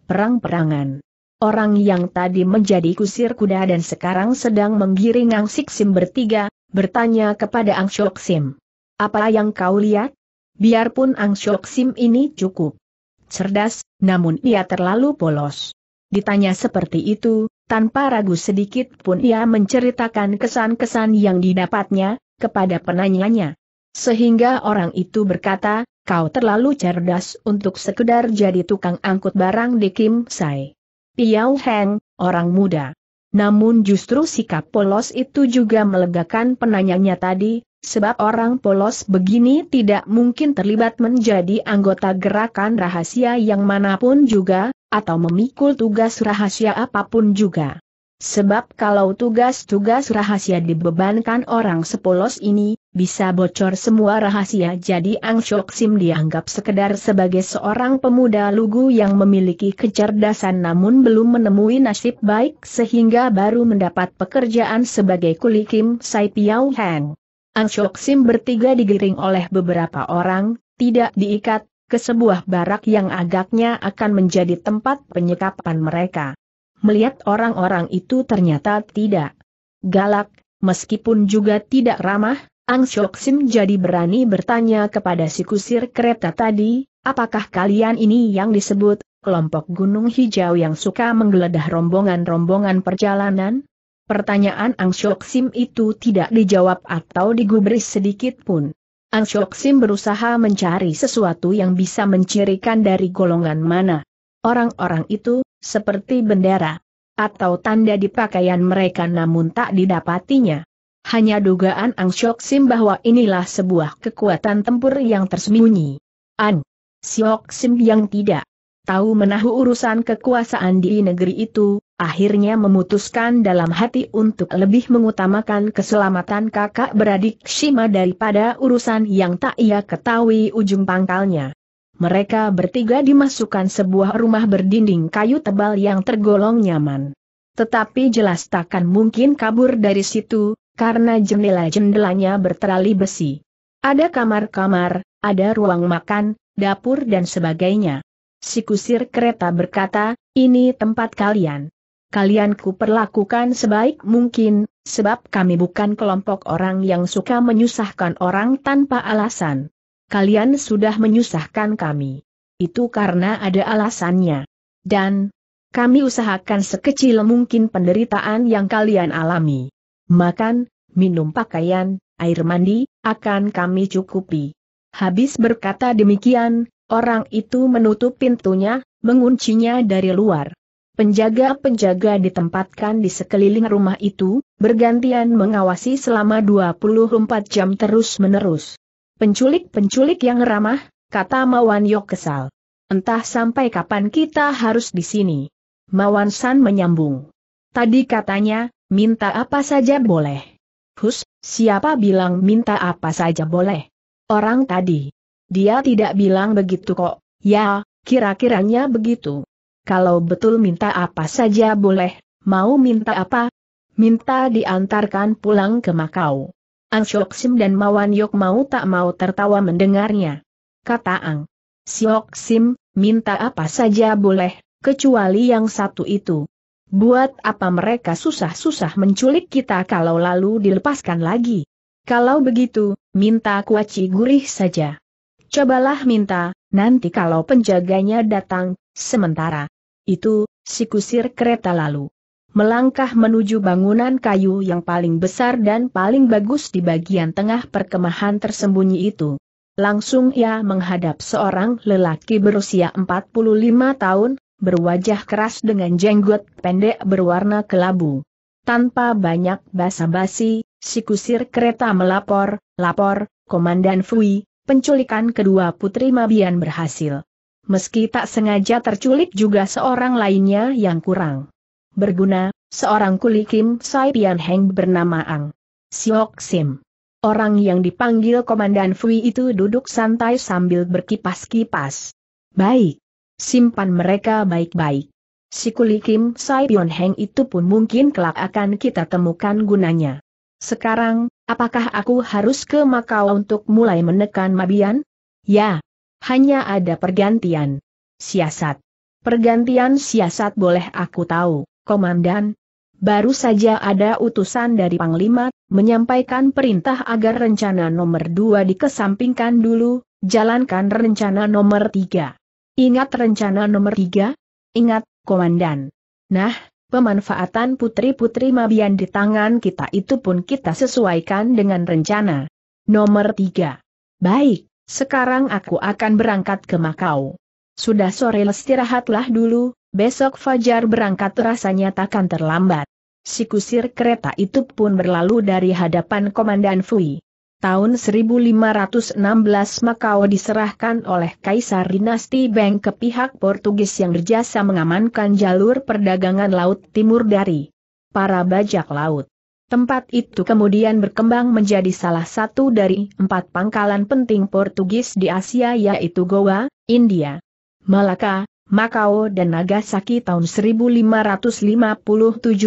Perang-perangan. Orang yang tadi menjadi kusir kuda dan sekarang sedang menggiring Ang Siksim bertiga, bertanya kepada Ang Syok Sim. Apa yang kau lihat? Biarpun Ang Syok Sim ini cukup cerdas, namun ia terlalu polos. Ditanya seperti itu, tanpa ragu sedikit pun ia menceritakan kesan-kesan yang didapatnya, kepada penanyanya. Sehingga orang itu berkata, kau terlalu cerdas untuk sekedar jadi tukang angkut barang di Kim Sai. Piao Heng, orang muda. Namun justru sikap polos itu juga melegakan penanyanya tadi, sebab orang polos begini tidak mungkin terlibat menjadi anggota gerakan rahasia yang manapun juga, atau memikul tugas rahasia apapun juga. Sebab kalau tugas-tugas rahasia dibebankan orang sepolos ini, bisa bocor semua rahasia jadi Ang Chok Sim dianggap sekedar sebagai seorang pemuda lugu yang memiliki kecerdasan namun belum menemui nasib baik sehingga baru mendapat pekerjaan sebagai kuli Kim Sai Piao Hang. Ang Chok Sim bertiga digiring oleh beberapa orang, tidak diikat, ke sebuah barak yang agaknya akan menjadi tempat penyekapan mereka. Melihat orang-orang itu ternyata tidak galak, meskipun juga tidak ramah, Ang Shok Sim jadi berani bertanya kepada si kusir kereta tadi, apakah kalian ini yang disebut, kelompok gunung hijau yang suka menggeledah rombongan-rombongan perjalanan? Pertanyaan Ang Shok Sim itu tidak dijawab atau digubris sedikit pun. Ang Shok Sim berusaha mencari sesuatu yang bisa mencirikan dari golongan mana. Orang-orang itu, seperti bendera atau tanda di pakaian mereka namun tak didapatinya hanya dugaan Ang Syok Sim bahwa inilah sebuah kekuatan tempur yang tersembunyi. An Syok Sim yang tidak tahu menahu urusan kekuasaan di negeri itu, akhirnya memutuskan dalam hati untuk lebih mengutamakan keselamatan kakak beradik Shima daripada urusan yang tak ia ketahui ujung pangkalnya. Mereka bertiga dimasukkan sebuah rumah berdinding kayu tebal yang tergolong nyaman. Tetapi jelas takkan mungkin kabur dari situ, karena jendela-jendelanya berterali besi. Ada kamar-kamar, ada ruang makan, dapur dan sebagainya. Si kusir kereta berkata, ini tempat kalian. Kalian perlakukan sebaik mungkin, sebab kami bukan kelompok orang yang suka menyusahkan orang tanpa alasan. Kalian sudah menyusahkan kami. Itu karena ada alasannya. Dan, kami usahakan sekecil mungkin penderitaan yang kalian alami makan, minum pakaian, air mandi, akan kami cukupi. Habis berkata demikian, orang itu menutup pintunya, menguncinya dari luar. Penjaga-penjaga ditempatkan di sekeliling rumah itu, bergantian mengawasi selama 24 jam terus-menerus. Penculik-penculik yang ramah, kata Mawan Yok kesal. Entah sampai kapan kita harus di sini. Mawan San menyambung. Tadi katanya, Minta apa saja boleh. Hus, siapa bilang minta apa saja boleh? Orang tadi. Dia tidak bilang begitu kok, ya, kira-kiranya begitu. Kalau betul minta apa saja boleh, mau minta apa? Minta diantarkan pulang ke Makau. Ang Syok Sim dan Mawan Yok mau tak mau tertawa mendengarnya. Kata Ang Syok Sim, minta apa saja boleh, kecuali yang satu itu. Buat apa mereka susah-susah menculik kita kalau lalu dilepaskan lagi? Kalau begitu, minta kuaci gurih saja. Cobalah minta, nanti kalau penjaganya datang, sementara. Itu, si kusir kereta lalu. Melangkah menuju bangunan kayu yang paling besar dan paling bagus di bagian tengah perkemahan tersembunyi itu. Langsung ia menghadap seorang lelaki berusia 45 tahun, berwajah keras dengan jenggot pendek berwarna kelabu. Tanpa banyak basa-basi, si kusir kereta melapor, lapor, Komandan Fui, penculikan kedua putri Mabian berhasil. Meski tak sengaja terculik juga seorang lainnya yang kurang berguna, seorang kuli Kim Sai Pian Heng bernama Ang Siok Sim. Orang yang dipanggil Komandan Fui itu duduk santai sambil berkipas-kipas. Baik, Simpan mereka baik-baik. Si kuli Kim Sai Pion Heng itu pun mungkin kelak akan kita temukan gunanya. Sekarang, apakah aku harus ke Makau untuk mulai menekan Mabian? Ya. Hanya ada pergantian. Siasat. Pergantian siasat boleh aku tahu, Komandan. Baru saja ada utusan dari Panglima, menyampaikan perintah agar rencana nomor dua dikesampingkan dulu, jalankan rencana nomor tiga. Ingat rencana nomor tiga? Ingat, Komandan. Nah, pemanfaatan putri-putri Mabian di tangan kita itu pun kita sesuaikan dengan rencana. Nomor tiga. Baik, sekarang aku akan berangkat ke Makau. Sudah sore istirahatlah dulu, besok Fajar berangkat rasanya takkan terlambat. Si kusir kereta itu pun berlalu dari hadapan Komandan Fui tahun 1516 Makau diserahkan oleh Kaisar Dinasti Beng ke pihak Portugis yang berjasa mengamankan jalur perdagangan Laut Timur dari para bajak laut. Tempat itu kemudian berkembang menjadi salah satu dari empat pangkalan penting Portugis di Asia yaitu Goa, India, Malaka, Makau dan Nagasaki tahun 1557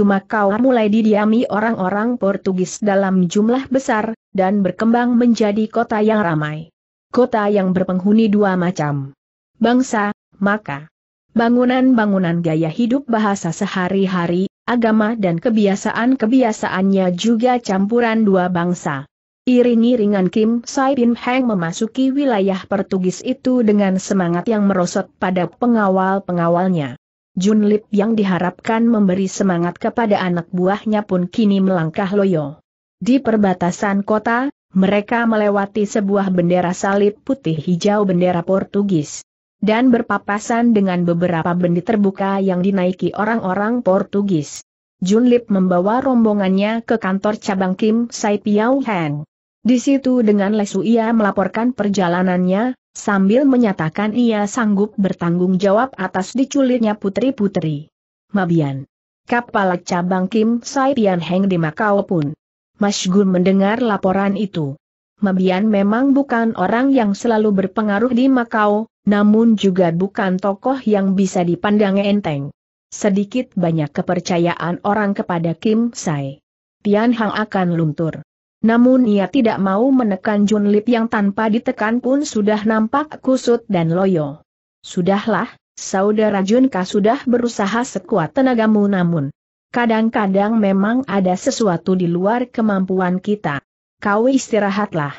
Makau mulai didiami orang-orang Portugis dalam jumlah besar, dan berkembang menjadi kota yang ramai. Kota yang berpenghuni dua macam. Bangsa, maka. Bangunan-bangunan gaya hidup bahasa sehari-hari, agama dan kebiasaan-kebiasaannya juga campuran dua bangsa. Iring-iringan Kim Sai Bin Heng memasuki wilayah Portugis itu dengan semangat yang merosot pada pengawal-pengawalnya. Jun Lip yang diharapkan memberi semangat kepada anak buahnya pun kini melangkah loyo. Di perbatasan kota, mereka melewati sebuah bendera salib putih hijau bendera Portugis. Dan berpapasan dengan beberapa bendi terbuka yang dinaiki orang-orang Portugis. Jun Lip membawa rombongannya ke kantor cabang Kim Sai Piao Heng. Di situ dengan lesu ia melaporkan perjalanannya, sambil menyatakan ia sanggup bertanggung jawab atas diculiknya putri-putri. Mabian. Kapal cabang Kim Sai Pian Heng di Makau pun. Masgun mendengar laporan itu. Mabian memang bukan orang yang selalu berpengaruh di Makau, namun juga bukan tokoh yang bisa dipandang enteng. Sedikit banyak kepercayaan orang kepada Kim Sai. Pian Hang akan luntur. Namun ia tidak mau menekan Jun Lip yang tanpa ditekan pun sudah nampak kusut dan loyo. Sudahlah, saudara Junka sudah berusaha sekuat tenagamu namun. Kadang-kadang memang ada sesuatu di luar kemampuan kita. Kau istirahatlah.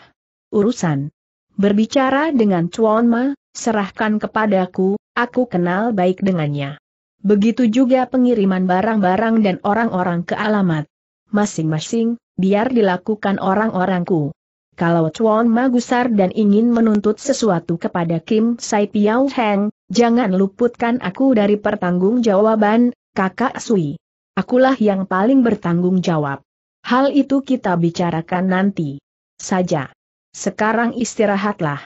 Urusan. Berbicara dengan Chuan Ma, serahkan kepadaku, aku kenal baik dengannya. Begitu juga pengiriman barang-barang dan orang-orang ke alamat. Masing-masing, biar dilakukan orang-orangku. Kalau Chuan Magusar dan ingin menuntut sesuatu kepada Kim Sai Piao Heng, jangan luputkan aku dari pertanggungjawaban, kakak Sui. Akulah yang paling bertanggung jawab. Hal itu kita bicarakan nanti. Saja. Sekarang istirahatlah.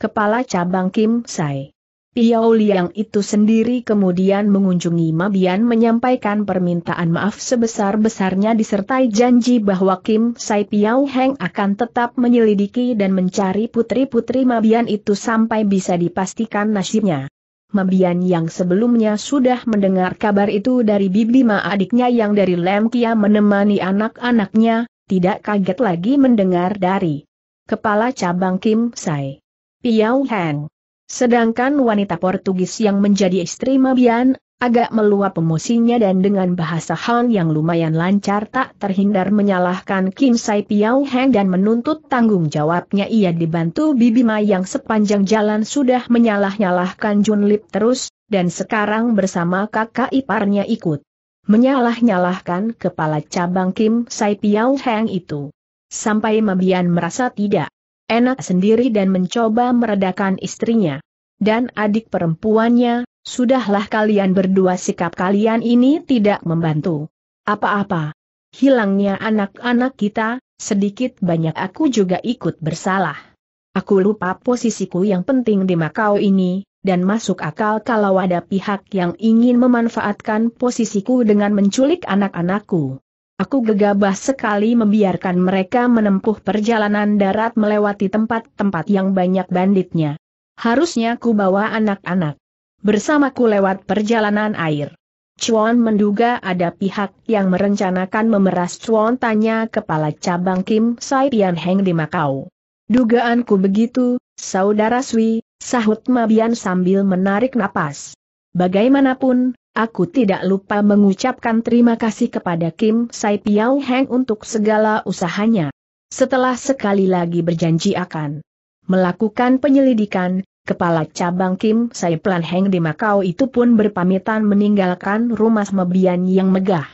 Kepala Cabang Kim Sai Piao Liang itu sendiri kemudian mengunjungi Mabian menyampaikan permintaan maaf sebesar-besarnya disertai janji bahwa Kim Sai Piao Heng akan tetap menyelidiki dan mencari putri-putri Mabian itu sampai bisa dipastikan nasibnya. Mabian yang sebelumnya sudah mendengar kabar itu dari Bibi Ma adiknya yang dari Lem Kia menemani anak-anaknya, tidak kaget lagi mendengar dari kepala cabang Kim Sai Piao Heng. Sedangkan wanita Portugis yang menjadi istri Mabian, agak meluap emosinya dan dengan bahasa Han yang lumayan lancar tak terhindar menyalahkan Kim Sai Piao Heng dan menuntut tanggung jawabnya ia dibantu Bibi Mai yang sepanjang jalan sudah menyalah-nyalahkan Jun Lip terus, dan sekarang bersama kakak iparnya ikut menyalah-nyalahkan kepala cabang Kim Sai Piao Heng itu. Sampai Mabian merasa tidak enak sendiri dan mencoba meredakan istrinya. Dan adik perempuannya, sudahlah kalian berdua sikap kalian ini tidak membantu. Apa-apa. Hilangnya anak-anak kita, sedikit banyak aku juga ikut bersalah. Aku lupa posisiku yang penting di Makau ini, dan masuk akal kalau ada pihak yang ingin memanfaatkan posisiku dengan menculik anak-anakku. Aku gegabah sekali membiarkan mereka menempuh perjalanan darat melewati tempat-tempat yang banyak banditnya. Harusnya ku bawa anak-anak bersamaku lewat perjalanan air. Chuan menduga ada pihak yang merencanakan memeras Chuan tanya kepala cabang Kim Sai Tian Heng di Makau. Dugaanku begitu, saudara Sui, sahut Mabian sambil menarik napas. Bagaimanapun, Aku tidak lupa mengucapkan terima kasih kepada Kim Sai Piao Heng untuk segala usahanya. Setelah sekali lagi berjanji akan melakukan penyelidikan, Kepala cabang Kim Sai Plan Heng di Makau itu pun berpamitan meninggalkan rumah Mebian yang megah.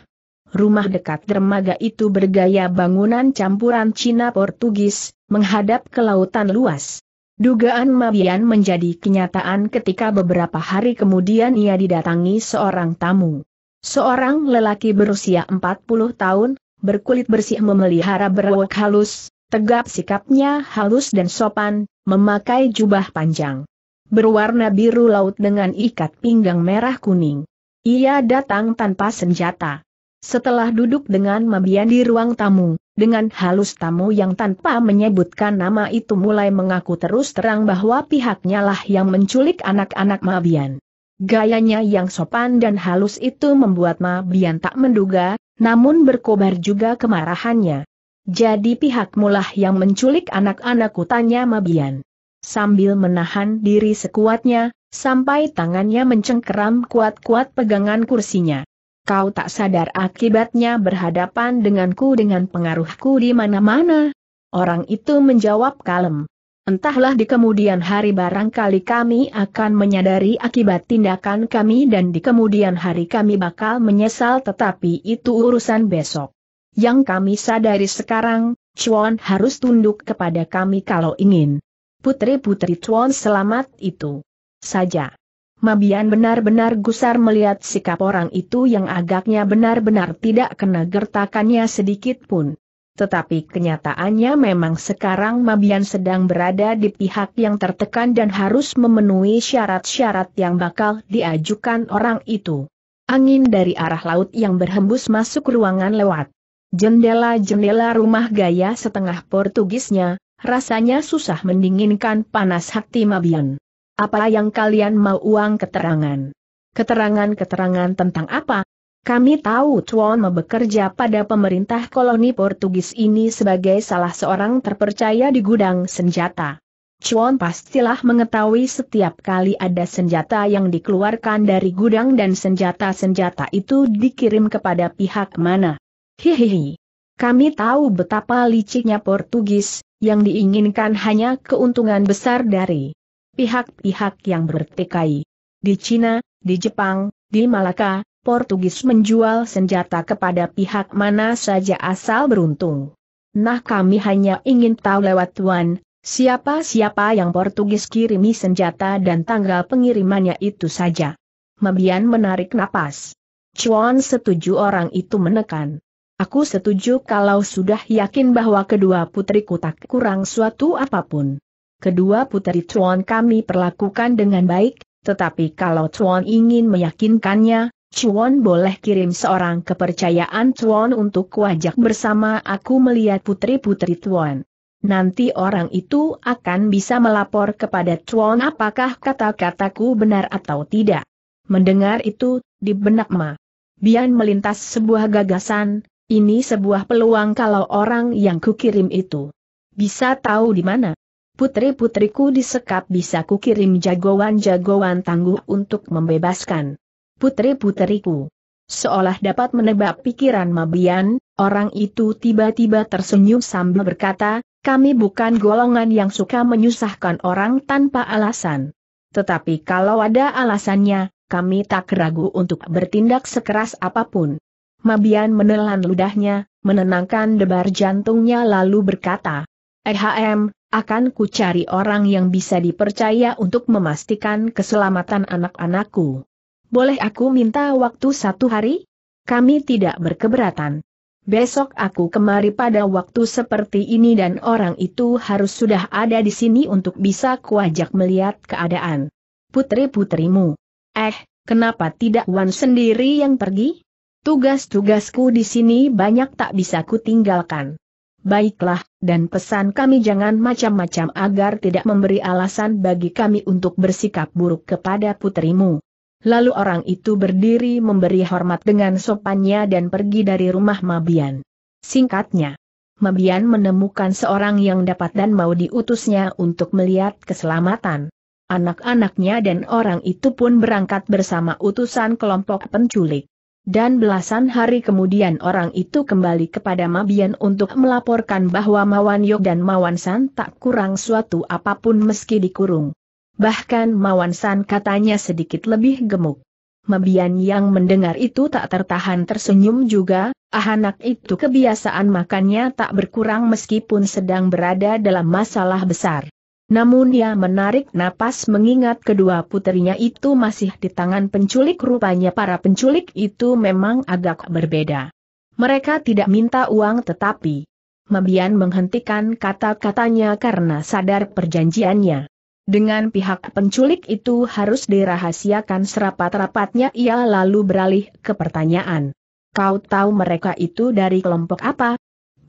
Rumah dekat dermaga itu bergaya bangunan campuran Cina Portugis, menghadap ke lautan luas. Dugaan Mabian menjadi kenyataan ketika beberapa hari kemudian ia didatangi seorang tamu. Seorang lelaki berusia 40 tahun, berkulit bersih memelihara berwok halus, tegap sikapnya halus dan sopan, memakai jubah panjang. Berwarna biru laut dengan ikat pinggang merah kuning. Ia datang tanpa senjata. Setelah duduk dengan Mabian di ruang tamu, dengan halus tamu yang tanpa menyebutkan nama itu mulai mengaku terus terang bahwa pihaknya lah yang menculik anak-anak Mabian. Gayanya yang sopan dan halus itu membuat Mabian tak menduga, namun berkobar juga kemarahannya. Jadi pihak mulah yang menculik anak-anakku tanya Mabian. Sambil menahan diri sekuatnya, sampai tangannya mencengkeram kuat-kuat pegangan kursinya kau tak sadar akibatnya berhadapan denganku dengan pengaruhku di mana-mana. Orang itu menjawab kalem. Entahlah di kemudian hari barangkali kami akan menyadari akibat tindakan kami dan di kemudian hari kami bakal menyesal tetapi itu urusan besok. Yang kami sadari sekarang, Chuan harus tunduk kepada kami kalau ingin. Putri-putri Chuan selamat itu. Saja. Mabian benar-benar gusar melihat sikap orang itu yang agaknya benar-benar tidak kena gertakannya sedikit pun. Tetapi kenyataannya memang sekarang Mabian sedang berada di pihak yang tertekan dan harus memenuhi syarat-syarat yang bakal diajukan orang itu. Angin dari arah laut yang berhembus masuk ruangan lewat. Jendela-jendela rumah gaya setengah Portugisnya, rasanya susah mendinginkan panas hati Mabian. Apa yang kalian mau uang keterangan? Keterangan-keterangan tentang apa? Kami tahu Chuan bekerja pada pemerintah koloni Portugis ini sebagai salah seorang terpercaya di gudang senjata. Chuan pastilah mengetahui setiap kali ada senjata yang dikeluarkan dari gudang dan senjata-senjata itu dikirim kepada pihak mana. Hihihi. Kami tahu betapa liciknya Portugis, yang diinginkan hanya keuntungan besar dari pihak-pihak yang bertikai. Di Cina, di Jepang, di Malaka, Portugis menjual senjata kepada pihak mana saja asal beruntung. Nah kami hanya ingin tahu lewat Tuan, siapa-siapa yang Portugis kirimi senjata dan tanggal pengirimannya itu saja. Mabian menarik napas. Chuan setuju orang itu menekan. Aku setuju kalau sudah yakin bahwa kedua putriku tak kurang suatu apapun kedua putri Chuan kami perlakukan dengan baik, tetapi kalau Chuan ingin meyakinkannya, Chuan boleh kirim seorang kepercayaan Chuan untuk kuajak bersama aku melihat putri-putri Chuan. Nanti orang itu akan bisa melapor kepada Chuan apakah kata-kataku benar atau tidak. Mendengar itu, di benak Ma. Bian melintas sebuah gagasan, ini sebuah peluang kalau orang yang kukirim itu bisa tahu di mana putri-putriku disekap bisa kukirim jagoan-jagoan tangguh untuk membebaskan putri-putriku. Seolah dapat menebak pikiran Mabian, orang itu tiba-tiba tersenyum sambil berkata, kami bukan golongan yang suka menyusahkan orang tanpa alasan. Tetapi kalau ada alasannya, kami tak ragu untuk bertindak sekeras apapun. Mabian menelan ludahnya, menenangkan debar jantungnya lalu berkata, Ehm, akan ku cari orang yang bisa dipercaya untuk memastikan keselamatan anak-anakku. Boleh aku minta waktu satu hari? Kami tidak berkeberatan. Besok aku kemari pada waktu seperti ini dan orang itu harus sudah ada di sini untuk bisa kuajak melihat keadaan. Putri-putrimu. Eh, kenapa tidak Wan sendiri yang pergi? Tugas-tugasku di sini banyak tak bisa kutinggalkan. Baiklah, dan pesan kami jangan macam-macam agar tidak memberi alasan bagi kami untuk bersikap buruk kepada putrimu. Lalu orang itu berdiri memberi hormat dengan sopannya dan pergi dari rumah Mabian. Singkatnya, Mabian menemukan seorang yang dapat dan mau diutusnya untuk melihat keselamatan. Anak-anaknya dan orang itu pun berangkat bersama utusan kelompok penculik dan belasan hari kemudian orang itu kembali kepada Mabian untuk melaporkan bahwa Mawan Yog dan Mawan San tak kurang suatu apapun meski dikurung. Bahkan Mawan San katanya sedikit lebih gemuk. Mabian yang mendengar itu tak tertahan tersenyum juga, ah anak itu kebiasaan makannya tak berkurang meskipun sedang berada dalam masalah besar. Namun ia menarik napas mengingat kedua putrinya itu masih di tangan penculik rupanya para penculik itu memang agak berbeda. Mereka tidak minta uang tetapi Mabian menghentikan kata-katanya karena sadar perjanjiannya. Dengan pihak penculik itu harus dirahasiakan serapat-rapatnya ia lalu beralih ke pertanyaan. Kau tahu mereka itu dari kelompok apa?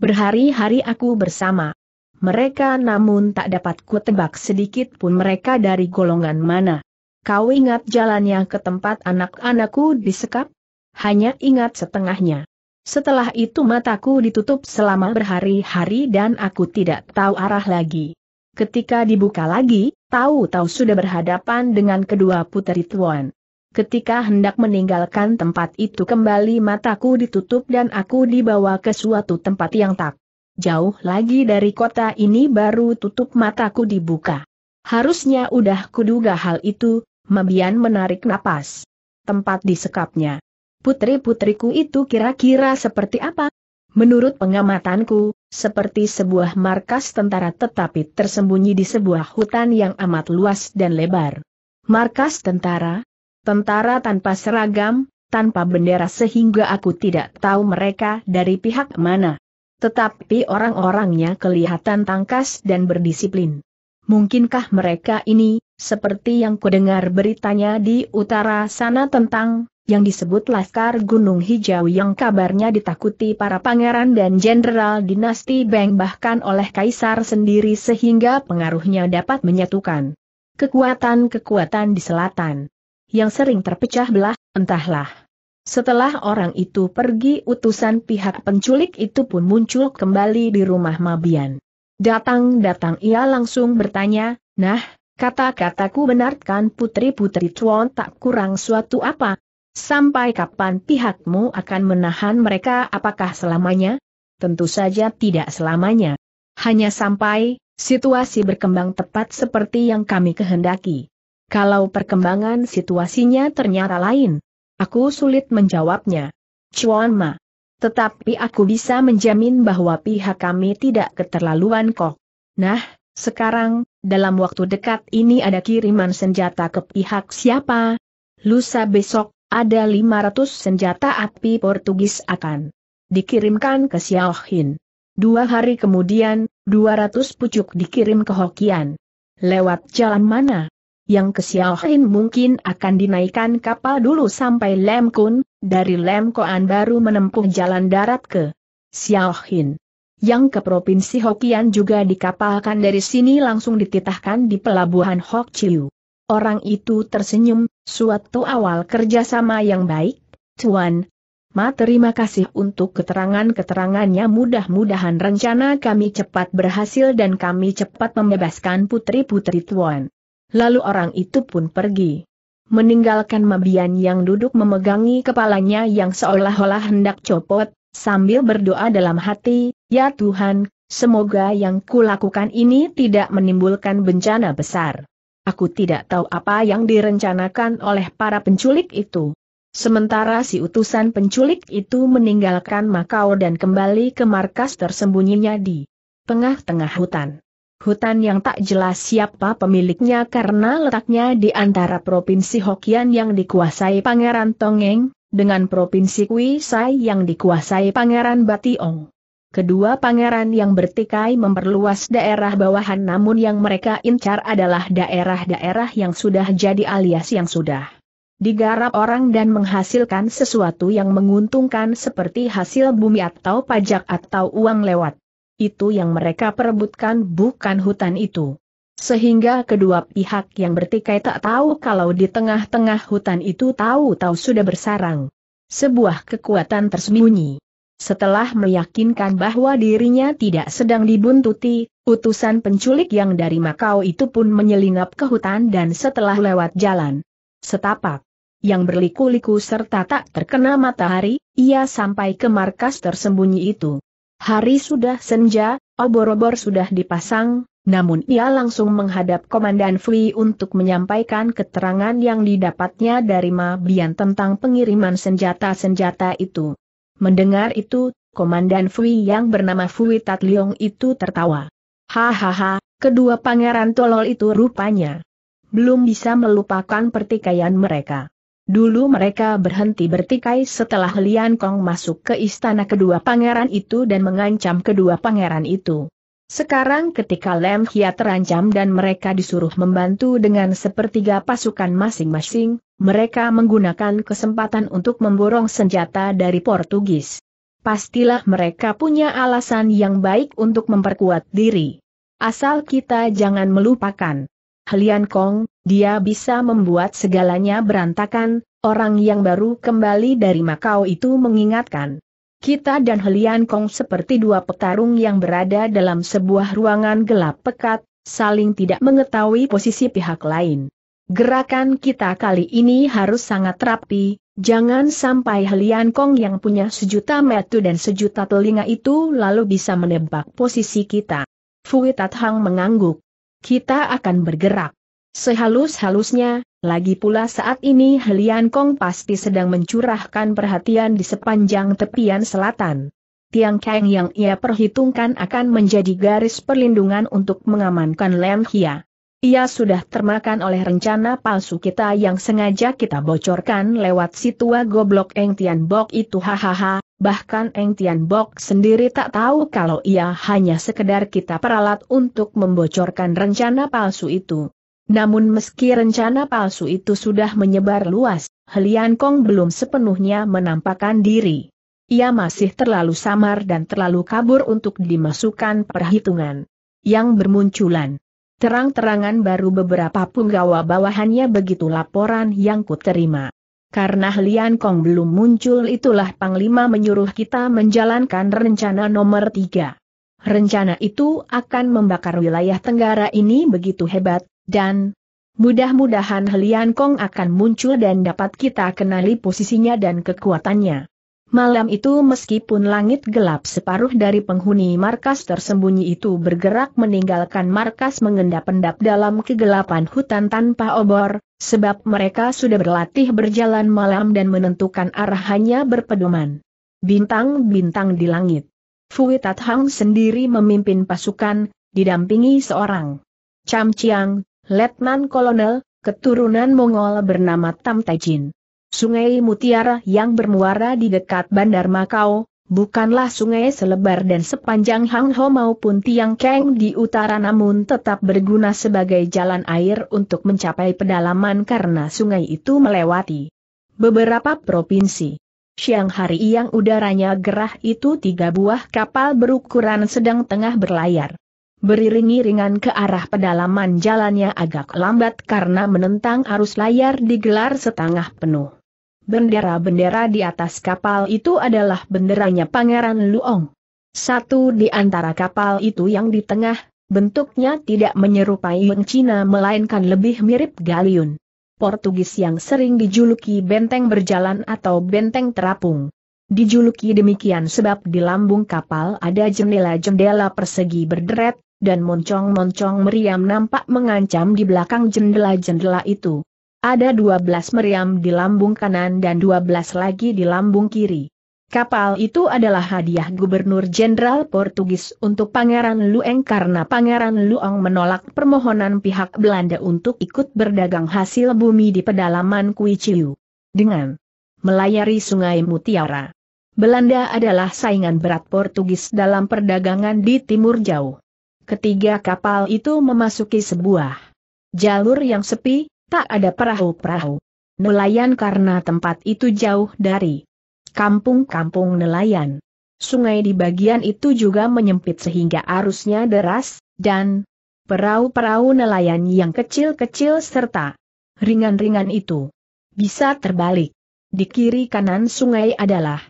Berhari-hari aku bersama mereka namun tak dapat kutebak sedikit pun mereka dari golongan mana. Kau ingat jalannya ke tempat anak-anakku disekap? Hanya ingat setengahnya. Setelah itu mataku ditutup selama berhari-hari dan aku tidak tahu arah lagi. Ketika dibuka lagi, tahu-tahu sudah berhadapan dengan kedua puteri tuan. Ketika hendak meninggalkan tempat itu kembali mataku ditutup dan aku dibawa ke suatu tempat yang tak jauh lagi dari kota ini baru tutup mataku dibuka. Harusnya udah kuduga hal itu, Mabian menarik napas. Tempat disekapnya. Putri-putriku itu kira-kira seperti apa? Menurut pengamatanku, seperti sebuah markas tentara tetapi tersembunyi di sebuah hutan yang amat luas dan lebar. Markas tentara? Tentara tanpa seragam, tanpa bendera sehingga aku tidak tahu mereka dari pihak mana. Tetapi orang-orangnya kelihatan tangkas dan berdisiplin. Mungkinkah mereka ini, seperti yang kudengar beritanya di utara sana tentang, yang disebut Laskar Gunung Hijau yang kabarnya ditakuti para pangeran dan jenderal dinasti Beng bahkan oleh kaisar sendiri sehingga pengaruhnya dapat menyatukan kekuatan-kekuatan di selatan yang sering terpecah belah, entahlah. Setelah orang itu pergi utusan pihak penculik itu pun muncul kembali di rumah Mabian. Datang-datang ia langsung bertanya, nah, kata-kataku benarkan putri-putri Chuan tak kurang suatu apa? Sampai kapan pihakmu akan menahan mereka apakah selamanya? Tentu saja tidak selamanya. Hanya sampai, situasi berkembang tepat seperti yang kami kehendaki. Kalau perkembangan situasinya ternyata lain, Aku sulit menjawabnya. Chuan Ma. Tetapi aku bisa menjamin bahwa pihak kami tidak keterlaluan kok. Nah, sekarang, dalam waktu dekat ini ada kiriman senjata ke pihak siapa? Lusa besok, ada 500 senjata api Portugis akan dikirimkan ke Xiaohin. Dua hari kemudian, 200 pucuk dikirim ke Hokian. Lewat jalan mana? yang ke Xiaohin mungkin akan dinaikkan kapal dulu sampai Lemkun, dari Lemkoan baru menempuh jalan darat ke Xiaohin. Yang ke Provinsi Hokian juga dikapalkan dari sini langsung dititahkan di pelabuhan Hokchiu. Orang itu tersenyum, suatu awal kerjasama yang baik, Tuan. Ma terima kasih untuk keterangan-keterangannya mudah-mudahan rencana kami cepat berhasil dan kami cepat membebaskan putri-putri Tuan lalu orang itu pun pergi. Meninggalkan Mabian yang duduk memegangi kepalanya yang seolah-olah hendak copot, sambil berdoa dalam hati, Ya Tuhan, semoga yang kulakukan ini tidak menimbulkan bencana besar. Aku tidak tahu apa yang direncanakan oleh para penculik itu. Sementara si utusan penculik itu meninggalkan Makau dan kembali ke markas tersembunyinya di tengah-tengah hutan. Hutan yang tak jelas siapa pemiliknya karena letaknya di antara Provinsi Hokian yang dikuasai Pangeran Tongeng, dengan Provinsi Kuisai yang dikuasai Pangeran Bationg. Kedua pangeran yang bertikai memperluas daerah bawahan namun yang mereka incar adalah daerah-daerah yang sudah jadi alias yang sudah digarap orang dan menghasilkan sesuatu yang menguntungkan seperti hasil bumi atau pajak atau uang lewat itu yang mereka perebutkan bukan hutan itu. Sehingga kedua pihak yang bertikai tak tahu kalau di tengah-tengah hutan itu tahu-tahu sudah bersarang. Sebuah kekuatan tersembunyi. Setelah meyakinkan bahwa dirinya tidak sedang dibuntuti, utusan penculik yang dari Makau itu pun menyelinap ke hutan dan setelah lewat jalan setapak yang berliku-liku serta tak terkena matahari, ia sampai ke markas tersembunyi itu. Hari sudah senja, obor-obor sudah dipasang, namun ia langsung menghadap Komandan Fui untuk menyampaikan keterangan yang didapatnya dari Mabian tentang pengiriman senjata-senjata itu. Mendengar itu, Komandan Fui yang bernama Fui Tat itu tertawa. Hahaha, kedua pangeran tolol itu rupanya belum bisa melupakan pertikaian mereka. Dulu mereka berhenti bertikai setelah Lian Kong masuk ke istana kedua pangeran itu dan mengancam kedua pangeran itu. Sekarang ketika Lem Hia terancam dan mereka disuruh membantu dengan sepertiga pasukan masing-masing, mereka menggunakan kesempatan untuk memborong senjata dari Portugis. Pastilah mereka punya alasan yang baik untuk memperkuat diri. Asal kita jangan melupakan Helian Kong, dia bisa membuat segalanya berantakan, orang yang baru kembali dari Makau itu mengingatkan. Kita dan Helian Kong seperti dua petarung yang berada dalam sebuah ruangan gelap pekat, saling tidak mengetahui posisi pihak lain. Gerakan kita kali ini harus sangat rapi, Jangan sampai Helian Kong yang punya sejuta metu dan sejuta telinga itu lalu bisa menebak posisi kita. Fuitat Hang mengangguk kita akan bergerak. Sehalus-halusnya, lagi pula saat ini Helian Kong pasti sedang mencurahkan perhatian di sepanjang tepian selatan. Tiang Kang yang ia perhitungkan akan menjadi garis perlindungan untuk mengamankan Lem Hia. Ia sudah termakan oleh rencana palsu kita yang sengaja kita bocorkan lewat Situa goblok Eng Tian Bok itu hahaha, bahkan Eng Tian Bok sendiri tak tahu kalau ia hanya sekedar kita peralat untuk membocorkan rencana palsu itu. Namun meski rencana palsu itu sudah menyebar luas, Helian Kong belum sepenuhnya menampakkan diri. Ia masih terlalu samar dan terlalu kabur untuk dimasukkan perhitungan yang bermunculan. Terang-terangan baru beberapa punggawa bawahannya begitu laporan yang kuterima. Karena Lian Kong belum muncul itulah Panglima menyuruh kita menjalankan rencana nomor tiga. Rencana itu akan membakar wilayah Tenggara ini begitu hebat, dan mudah-mudahan Lian Kong akan muncul dan dapat kita kenali posisinya dan kekuatannya. Malam itu meskipun langit gelap separuh dari penghuni markas tersembunyi itu bergerak meninggalkan markas mengendap-endap dalam kegelapan hutan tanpa obor, Sebab mereka sudah berlatih berjalan malam dan menentukan arahannya berpedoman. Bintang-bintang di langit. Fui Tathang sendiri memimpin pasukan, didampingi seorang. Cham Chiang, Letnan Kolonel, keturunan Mongol bernama Tam Jin. Sungai Mutiara yang bermuara di dekat Bandar Makau, Bukanlah sungai selebar dan sepanjang Hang Ho maupun Tiang Keng di utara namun tetap berguna sebagai jalan air untuk mencapai pedalaman karena sungai itu melewati beberapa provinsi. Siang hari yang udaranya gerah itu tiga buah kapal berukuran sedang tengah berlayar. Beriringi-ringan ke arah pedalaman jalannya agak lambat karena menentang arus layar digelar setengah penuh. Bendera-bendera di atas kapal itu adalah benderanya Pangeran Luong. Satu di antara kapal itu yang di tengah, bentuknya tidak menyerupai Yun Cina melainkan lebih mirip galiun. Portugis yang sering dijuluki benteng berjalan atau benteng terapung. Dijuluki demikian sebab di lambung kapal ada jendela-jendela persegi berderet, dan moncong-moncong meriam nampak mengancam di belakang jendela-jendela itu. Ada 12 meriam di lambung kanan dan 12 lagi di lambung kiri. Kapal itu adalah hadiah Gubernur Jenderal Portugis untuk Pangeran Lueng karena Pangeran Lueng menolak permohonan pihak Belanda untuk ikut berdagang hasil bumi di pedalaman Kuiciu. Dengan melayari Sungai Mutiara. Belanda adalah saingan berat Portugis dalam perdagangan di Timur Jauh. Ketiga kapal itu memasuki sebuah jalur yang sepi, tak ada perahu-perahu. Nelayan karena tempat itu jauh dari kampung-kampung nelayan. Sungai di bagian itu juga menyempit sehingga arusnya deras, dan perahu-perahu nelayan yang kecil-kecil serta ringan-ringan itu bisa terbalik. Di kiri kanan sungai adalah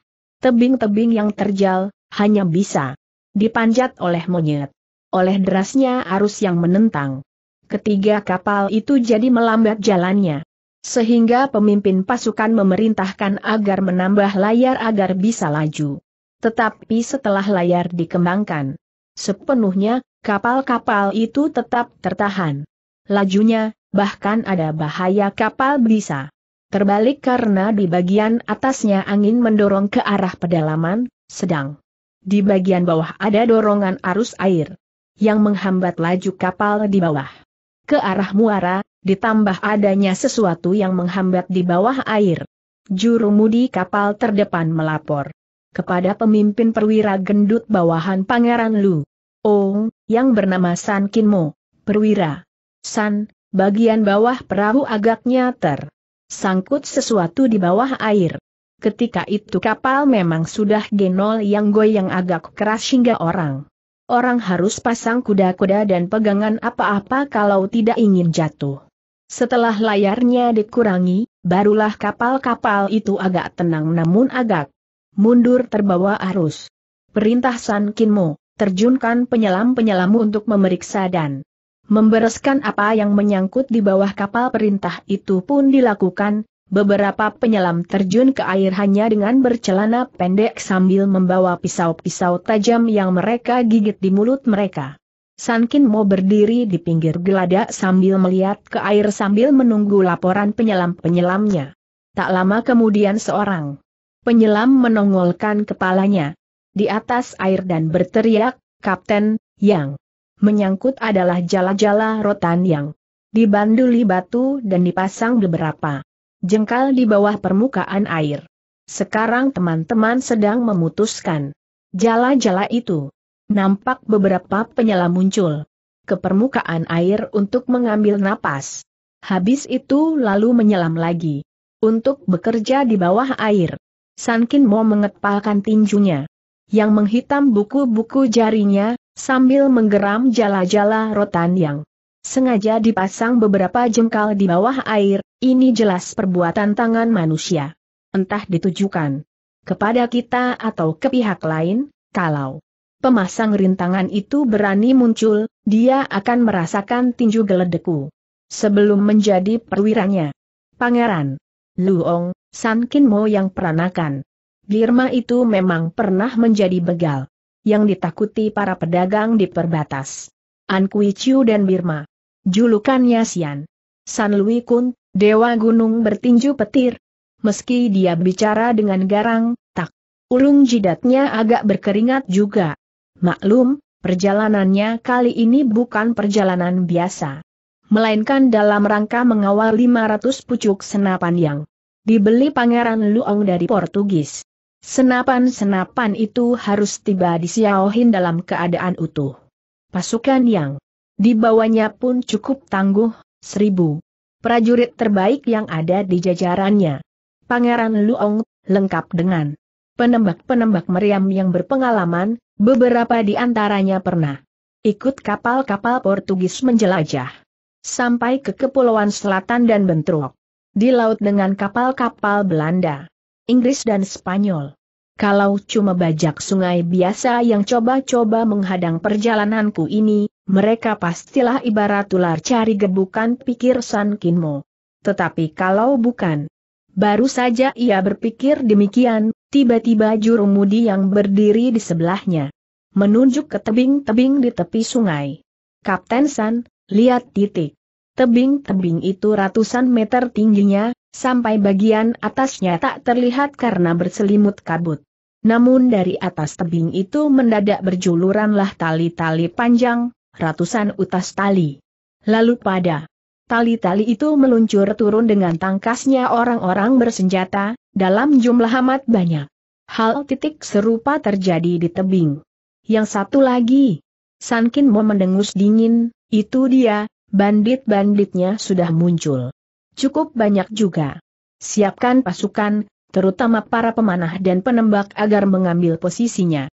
tebing-tebing yang terjal, hanya bisa dipanjat oleh monyet. Oleh derasnya arus yang menentang, ketiga kapal itu jadi melambat jalannya. Sehingga pemimpin pasukan memerintahkan agar menambah layar agar bisa laju. Tetapi setelah layar dikembangkan, sepenuhnya, kapal-kapal itu tetap tertahan. Lajunya, bahkan ada bahaya kapal bisa terbalik karena di bagian atasnya angin mendorong ke arah pedalaman, sedang di bagian bawah ada dorongan arus air yang menghambat laju kapal di bawah ke arah muara, ditambah adanya sesuatu yang menghambat di bawah air. Juru mudi kapal terdepan melapor kepada pemimpin perwira gendut bawahan Pangeran Lu. Oh, yang bernama San Kinmo, perwira. San, bagian bawah perahu agaknya ter. Sangkut sesuatu di bawah air. Ketika itu kapal memang sudah genol yang goyang agak keras hingga orang orang harus pasang kuda-kuda dan pegangan apa-apa kalau tidak ingin jatuh. Setelah layarnya dikurangi, barulah kapal-kapal itu agak tenang namun agak mundur terbawa arus. Perintah San Kinmo, terjunkan penyelam-penyelam untuk memeriksa dan membereskan apa yang menyangkut di bawah kapal perintah itu pun dilakukan, Beberapa penyelam terjun ke air hanya dengan bercelana pendek sambil membawa pisau-pisau tajam yang mereka gigit di mulut mereka. Sankin mau berdiri di pinggir geladak sambil melihat ke air sambil menunggu laporan penyelam-penyelamnya. Tak lama kemudian seorang penyelam menongolkan kepalanya di atas air dan berteriak, Kapten, yang menyangkut adalah jala-jala rotan yang dibanduli batu dan dipasang beberapa jengkal di bawah permukaan air. Sekarang teman-teman sedang memutuskan jala-jala itu. Nampak beberapa penyelam muncul ke permukaan air untuk mengambil napas. Habis itu lalu menyelam lagi untuk bekerja di bawah air. Sankin mau mengepalkan tinjunya yang menghitam buku-buku jarinya sambil menggeram jala-jala rotan yang sengaja dipasang beberapa jengkal di bawah air ini jelas perbuatan tangan manusia. Entah ditujukan kepada kita atau ke pihak lain, kalau pemasang rintangan itu berani muncul, dia akan merasakan tinju geledeku. Sebelum menjadi perwiranya. Pangeran Luong, San Kinmo yang peranakan. Girma itu memang pernah menjadi begal yang ditakuti para pedagang di perbatas. An Kui Chiu dan Birma. Julukannya Sian. San Lui Kun Dewa gunung bertinju petir. Meski dia bicara dengan garang, tak. Ulung jidatnya agak berkeringat juga. Maklum, perjalanannya kali ini bukan perjalanan biasa. Melainkan dalam rangka mengawal 500 pucuk senapan yang dibeli Pangeran Luong dari Portugis. Senapan-senapan itu harus tiba di Xiaohin dalam keadaan utuh. Pasukan yang dibawanya pun cukup tangguh, seribu prajurit terbaik yang ada di jajarannya. Pangeran Luong, lengkap dengan penembak-penembak meriam yang berpengalaman, beberapa di antaranya pernah ikut kapal-kapal Portugis menjelajah sampai ke Kepulauan Selatan dan bentrok di laut dengan kapal-kapal Belanda, Inggris dan Spanyol. Kalau cuma bajak sungai biasa yang coba-coba menghadang perjalananku ini, mereka pastilah ibarat ular cari gebukan pikir San Kinmo. Tetapi kalau bukan, baru saja ia berpikir demikian, tiba-tiba juru mudi yang berdiri di sebelahnya menunjuk ke tebing-tebing di tepi sungai. Kapten San, lihat titik. Tebing-tebing itu ratusan meter tingginya, sampai bagian atasnya tak terlihat karena berselimut kabut. Namun dari atas tebing itu mendadak berjuluranlah tali-tali panjang, ratusan utas tali. Lalu pada tali-tali itu meluncur turun dengan tangkasnya orang-orang bersenjata, dalam jumlah amat banyak. Hal titik serupa terjadi di tebing. Yang satu lagi, Sankin mau mendengus dingin, itu dia, bandit-banditnya sudah muncul. Cukup banyak juga. Siapkan pasukan, terutama para pemanah dan penembak agar mengambil posisinya.